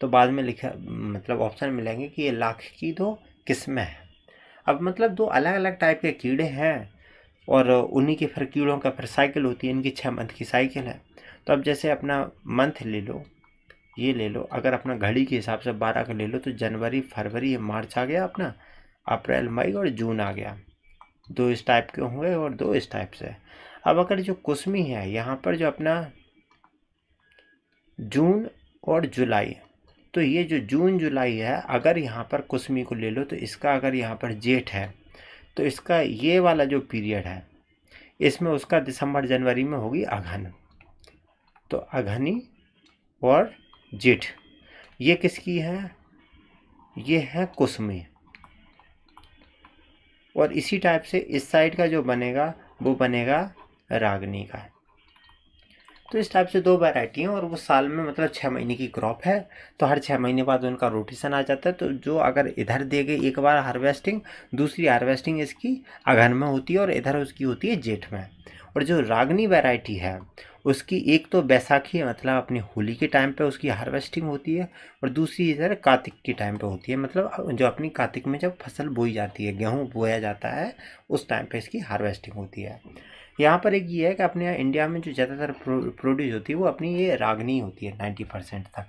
तो बाद में लिखा मतलब ऑप्शन मिलेंगे कि ये लाख की दो किस्में हैं अब मतलब दो अलग अलग टाइप के कीड़े हैं और उन्हीं के फिर कीड़ों का फिर साइकिल होती है इनकी छः मंथ की साइकिल है तो अब जैसे अपना मंथ ले लो ये ले लो अगर अपना घड़ी के हिसाब से बारह का ले लो तो जनवरी फरवरी मार्च आ गया अपना अप्रैल मई और जून आ गया दो इस टाइप के होंगे और दो इस टाइप से अब अगर जो कुसमी है यहाँ पर जो अपना जून और जुलाई तो ये जो जून जुलाई है अगर यहाँ पर कुसमी को ले लो तो इसका अगर यहाँ पर जेठ है तो इसका ये वाला जो पीरियड है इसमें उसका दिसंबर जनवरी में होगी अघन तो अघनी और जेठ ये किसकी है ये है कुसमी और इसी टाइप से इस साइड का जो बनेगा वो बनेगा रागनी का तो इस टाइप से दो वैरायटी हैं और वो साल में मतलब छः महीने की क्रॉप है तो हर छः महीने बाद उनका रोटेशन आ जाता है तो जो अगर इधर दे गए एक बार हार्वेस्टिंग दूसरी हार्वेस्टिंग इसकी अगहन में होती है और इधर उसकी होती है जेठ में और जो रागनी वैरायटी है उसकी एक तो बैसाखी मतलब अपनी होली के टाइम पे उसकी हार्वेस्टिंग होती है और दूसरी इधर कार्तिक के टाइम पे होती है मतलब जो अपनी कार्तिक में जब फसल बोई जाती है गेहूँ बोया जाता है उस टाइम पे इसकी हार्वेस्टिंग होती है यहाँ पर एक ये है कि अपने इंडिया में जो ज़्यादातर प्रोड्यूस होती है वो अपनी ये रागनी होती है नाइन्टी परसेंट तक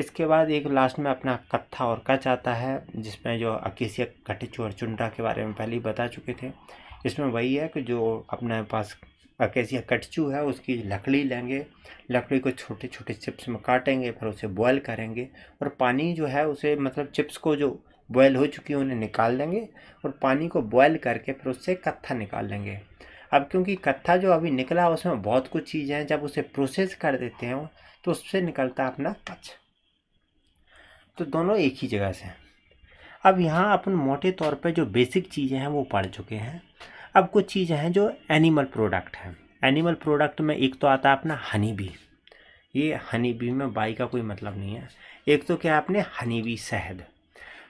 इसके बाद एक लास्ट में अपना कत्था और कच आता है जिसमें जो अकेसिया कटिचू और चुंडा के बारे में पहले ही बता चुके थे इसमें वही है कि जो अपने पास अकेसिया कटचू है उसकी लकड़ी लेंगे लकड़ी को छोटे छोटे चिप्स में काटेंगे फिर उसे बॉयल करेंगे और पानी जो है उसे मतलब चिप्स को जो बॉयल हो चुकी है उन्हें निकाल देंगे और पानी को बॉयल करके फिर उससे कत्था निकाल लेंगे अब क्योंकि कत्था जो अभी निकला उसमें बहुत कुछ चीज़ें हैं जब उसे प्रोसेस कर देते हैं तो उससे निकलता है अपना कच्छ तो दोनों एक ही जगह से हैं अब यहाँ अपन मोटे तौर पर जो बेसिक चीज़ें हैं वो पढ़ चुके हैं अब कुछ चीज़ें हैं जो एनिमल प्रोडक्ट हैं एनिमल प्रोडक्ट में एक तो आता है अपना हनी बी ये हनी बी में बाई का कोई मतलब नहीं है एक तो क्या है अपने हनी बी शहद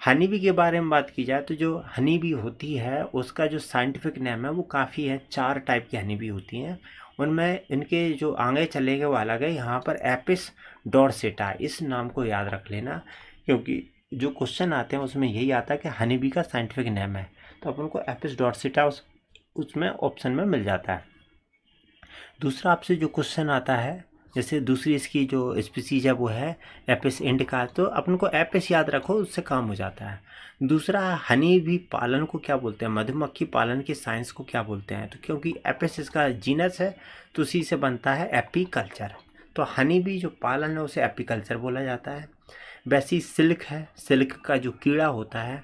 हनी बी के बारे में बात की जाए तो जो हनी बी होती है उसका जो साइंटिफिक नेम है वो काफ़ी है चार टाइप की हनी बी होती हैं उनमें इनके जो आगे चलेंगे वो अलग है यहाँ पर एपिस डोरसेटा इस नाम को याद रख लेना क्योंकि जो क्वेश्चन आते हैं उसमें यही आता है कि हनी बी का साइंटिफिक नेम है तो अपन को एपिस डोरसेटा उस उसमें ऑप्शन में मिल जाता है दूसरा आपसे जो क्वेश्चन आता है जैसे दूसरी इसकी जो स्पीसीज है वो है एपिस इंड का तो अपन को एपिस याद रखो उससे काम हो जाता है दूसरा हनी भी पालन को क्या बोलते हैं मधुमक्खी पालन की साइंस को क्या बोलते हैं तो क्योंकि एपिस इसका जीनस है तो उसी से बनता है एपीकल्चर तो हनी भी जो पालन है उसे एपीकल्चर बोला जाता है वैसी सिल्क है सिल्क का जो कीड़ा होता है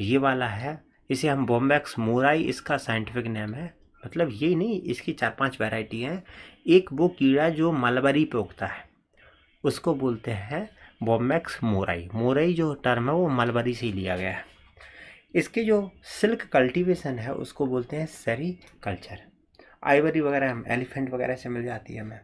ये वाला है इसे हम बॉम्बैक्स मोराई इसका साइंटिफिक नेम है मतलब ये नहीं इसकी चार पांच वैरायटी हैं एक वो कीड़ा जो मलबरी पे उगता है उसको बोलते हैं बॉम्बैक्स मोराई मोराई जो टर्म है वो मलबरी से ही लिया गया है इसके जो सिल्क कल्टीवेशन है उसको बोलते हैं सरी कल्चर आइवरी वगैरह हम एलिफेंट वगैरह से मिल जाती है हमें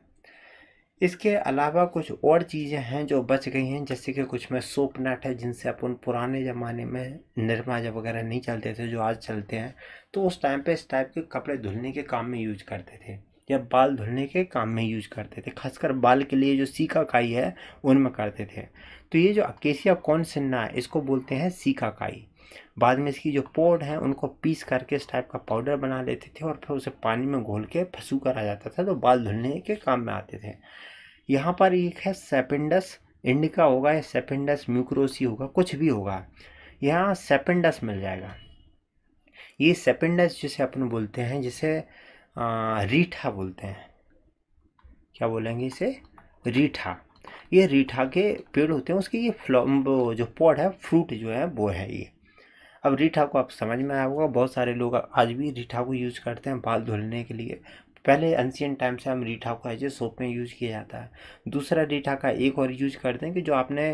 इसके अलावा कुछ और चीज़ें हैं जो बच गई हैं जैसे कि कुछ में सोप नट है जिनसे अपन पुराने ज़माने में निरमा जब वगैरह नहीं चलते थे जो आज चलते हैं तो उस टाइम पे इस टाइप के कपड़े धुलने के काम में यूज करते थे या बाल धुलने के काम में यूज करते थे खासकर बाल के लिए जो सीकाकाई है उनमें करते थे तो ये जो अकेसिया सिन्ना है इसको बोलते हैं सीकाकाई बाद में इसकी जो पोड है उनको पीस करके इस टाइप का पाउडर बना लेते थे और फिर उसे पानी में घोल के फंसू कर आ जाता था तो बाल धुलने के काम में आते थे यहाँ पर एक है सेपेंडस इंडिका होगा या सेपेंडस म्यूक्रोसी होगा कुछ भी होगा यहाँ सेपेंडस मिल जाएगा ये सेपेंडस जिसे अपन बोलते हैं जिसे रीठा बोलते हैं क्या बोलेंगे इसे रीठा ये रीठा के पेड़ होते हैं उसके ये फ्लो जो पौड है फ्रूट जो है वो है ये अब रीठा को आप समझ में आया होगा बहुत सारे लोग आज भी रीठा को यूज़ करते हैं बाल धुलने के लिए पहले एंशियन टाइम से हम रीठा को ऐसे सोप में यूज किया जाता है दूसरा रीठा का एक और यूज करते हैं कि जो आपने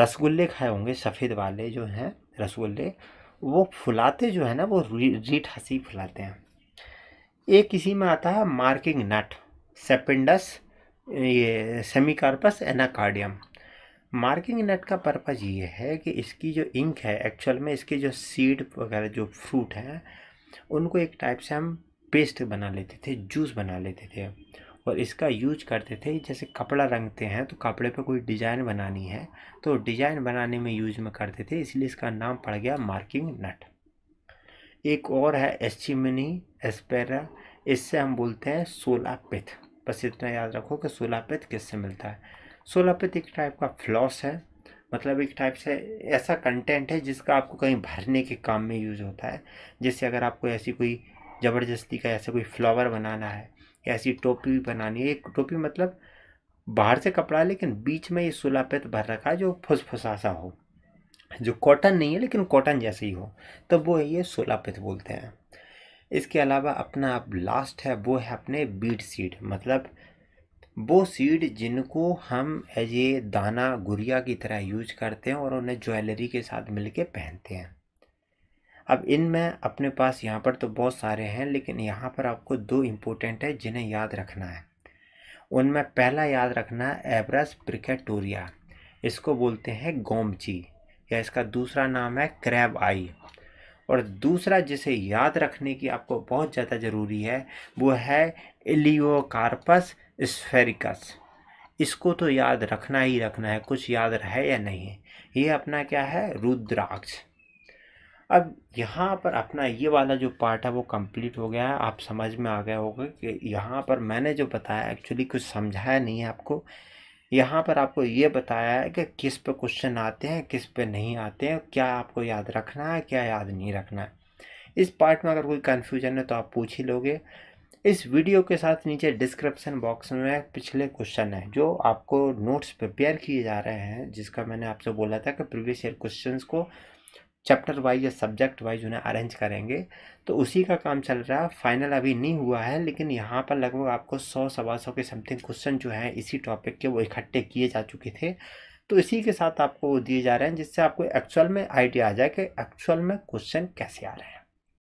रसगुल्ले खाए होंगे सफ़ेद वाले जो हैं रसगुल्ले वो फुलाते जो है ना वो रीठा से ही फुलाते हैं एक इसी में आता है मार्किंग नट सेपिंडस ये सेमिकार्पस एनाकार्डियम मार्किंग नट का पर्पज़ ये है कि इसकी जो इंक है एक्चुअल में इसके जो सीड वगैरह जो फ्रूट हैं उनको एक टाइप से हम पेस्ट बना लेते थे जूस बना लेते थे और इसका यूज करते थे जैसे कपड़ा रंगते हैं तो कपड़े पर कोई डिज़ाइन बनानी है तो डिज़ाइन बनाने में यूज में करते थे इसलिए इसका नाम पड़ गया मार्किंग नट एक और है एस्चिमनी एस्पेरा इससे हम बोलते हैं सोलापिथ बस इतना याद रखो कि सोलापिथ किससे मिलता है सोलापिथ एक टाइप का फ्लॉस है मतलब एक टाइप से ऐसा कंटेंट है जिसका आपको कहीं भरने के काम में यूज़ होता है जैसे अगर आपको ऐसी कोई ज़बरदस्ती का ऐसा कोई फ्लावर बनाना है ऐसी टोपी बनानी है एक टोपी मतलब बाहर से कपड़ा लेकिन बीच में ये सोलापित भर रखा है जो फुसफुसा सा हो जो कॉटन नहीं है लेकिन कॉटन जैसे ही हो तब वो ये सोलापित बोलते हैं इसके अलावा अपना अब लास्ट है वो है अपने बीट सीड मतलब वो सीड जिनको हम एज ए दाना गुड़िया की तरह यूज करते हैं और उन्हें ज्वेलरी के साथ मिलके पहनते हैं अब इनमें अपने पास यहाँ पर तो बहुत सारे हैं लेकिन यहाँ पर आपको दो इम्पोर्टेंट है जिन्हें याद रखना है उनमें पहला याद रखना है एवरेस्ट प्रिकेटोरिया इसको बोलते हैं गोमची या इसका दूसरा नाम है क्रैब आई और दूसरा जिसे याद रखने की आपको बहुत ज़्यादा ज़रूरी है वो है एलियोकार्पस स्फेरिकस इसको तो याद रखना ही रखना है कुछ याद रहे या नहीं ये अपना क्या है रुद्राक्ष अब यहाँ पर अपना ये वाला जो पार्ट है वो कंप्लीट हो गया है आप समझ में आ गया होगा कि यहाँ पर मैंने जो बताया एक्चुअली कुछ समझाया नहीं है आपको यहाँ पर आपको ये बताया है कि किस पे क्वेश्चन आते हैं किस पे नहीं आते हैं क्या आपको याद रखना है क्या याद नहीं रखना है इस पार्ट में अगर कोई कन्फ्यूजन है तो आप पूछ ही लोगे इस वीडियो के साथ नीचे डिस्क्रिप्शन बॉक्स में पिछले क्वेश्चन है जो आपको नोट्स प्रिपेयर किए जा रहे हैं जिसका मैंने आपसे बोला था कि प्रीवियस ईयर क्वेश्चंस को चैप्टर वाइज या सब्जेक्ट वाइज उन्हें अरेंज करेंगे तो उसी का काम चल रहा है फाइनल अभी नहीं हुआ है लेकिन यहाँ पर लगभग आपको सौ सवा सौ के समथिंग क्वेश्चन जो है इसी टॉपिक के वो इकट्ठे किए जा चुके थे तो इसी के साथ आपको दिए जा रहे हैं जिससे आपको एक्चुअल में आइडिया आ जाए कि एक्चुअल में क्वेश्चन कैसे आ रहे हैं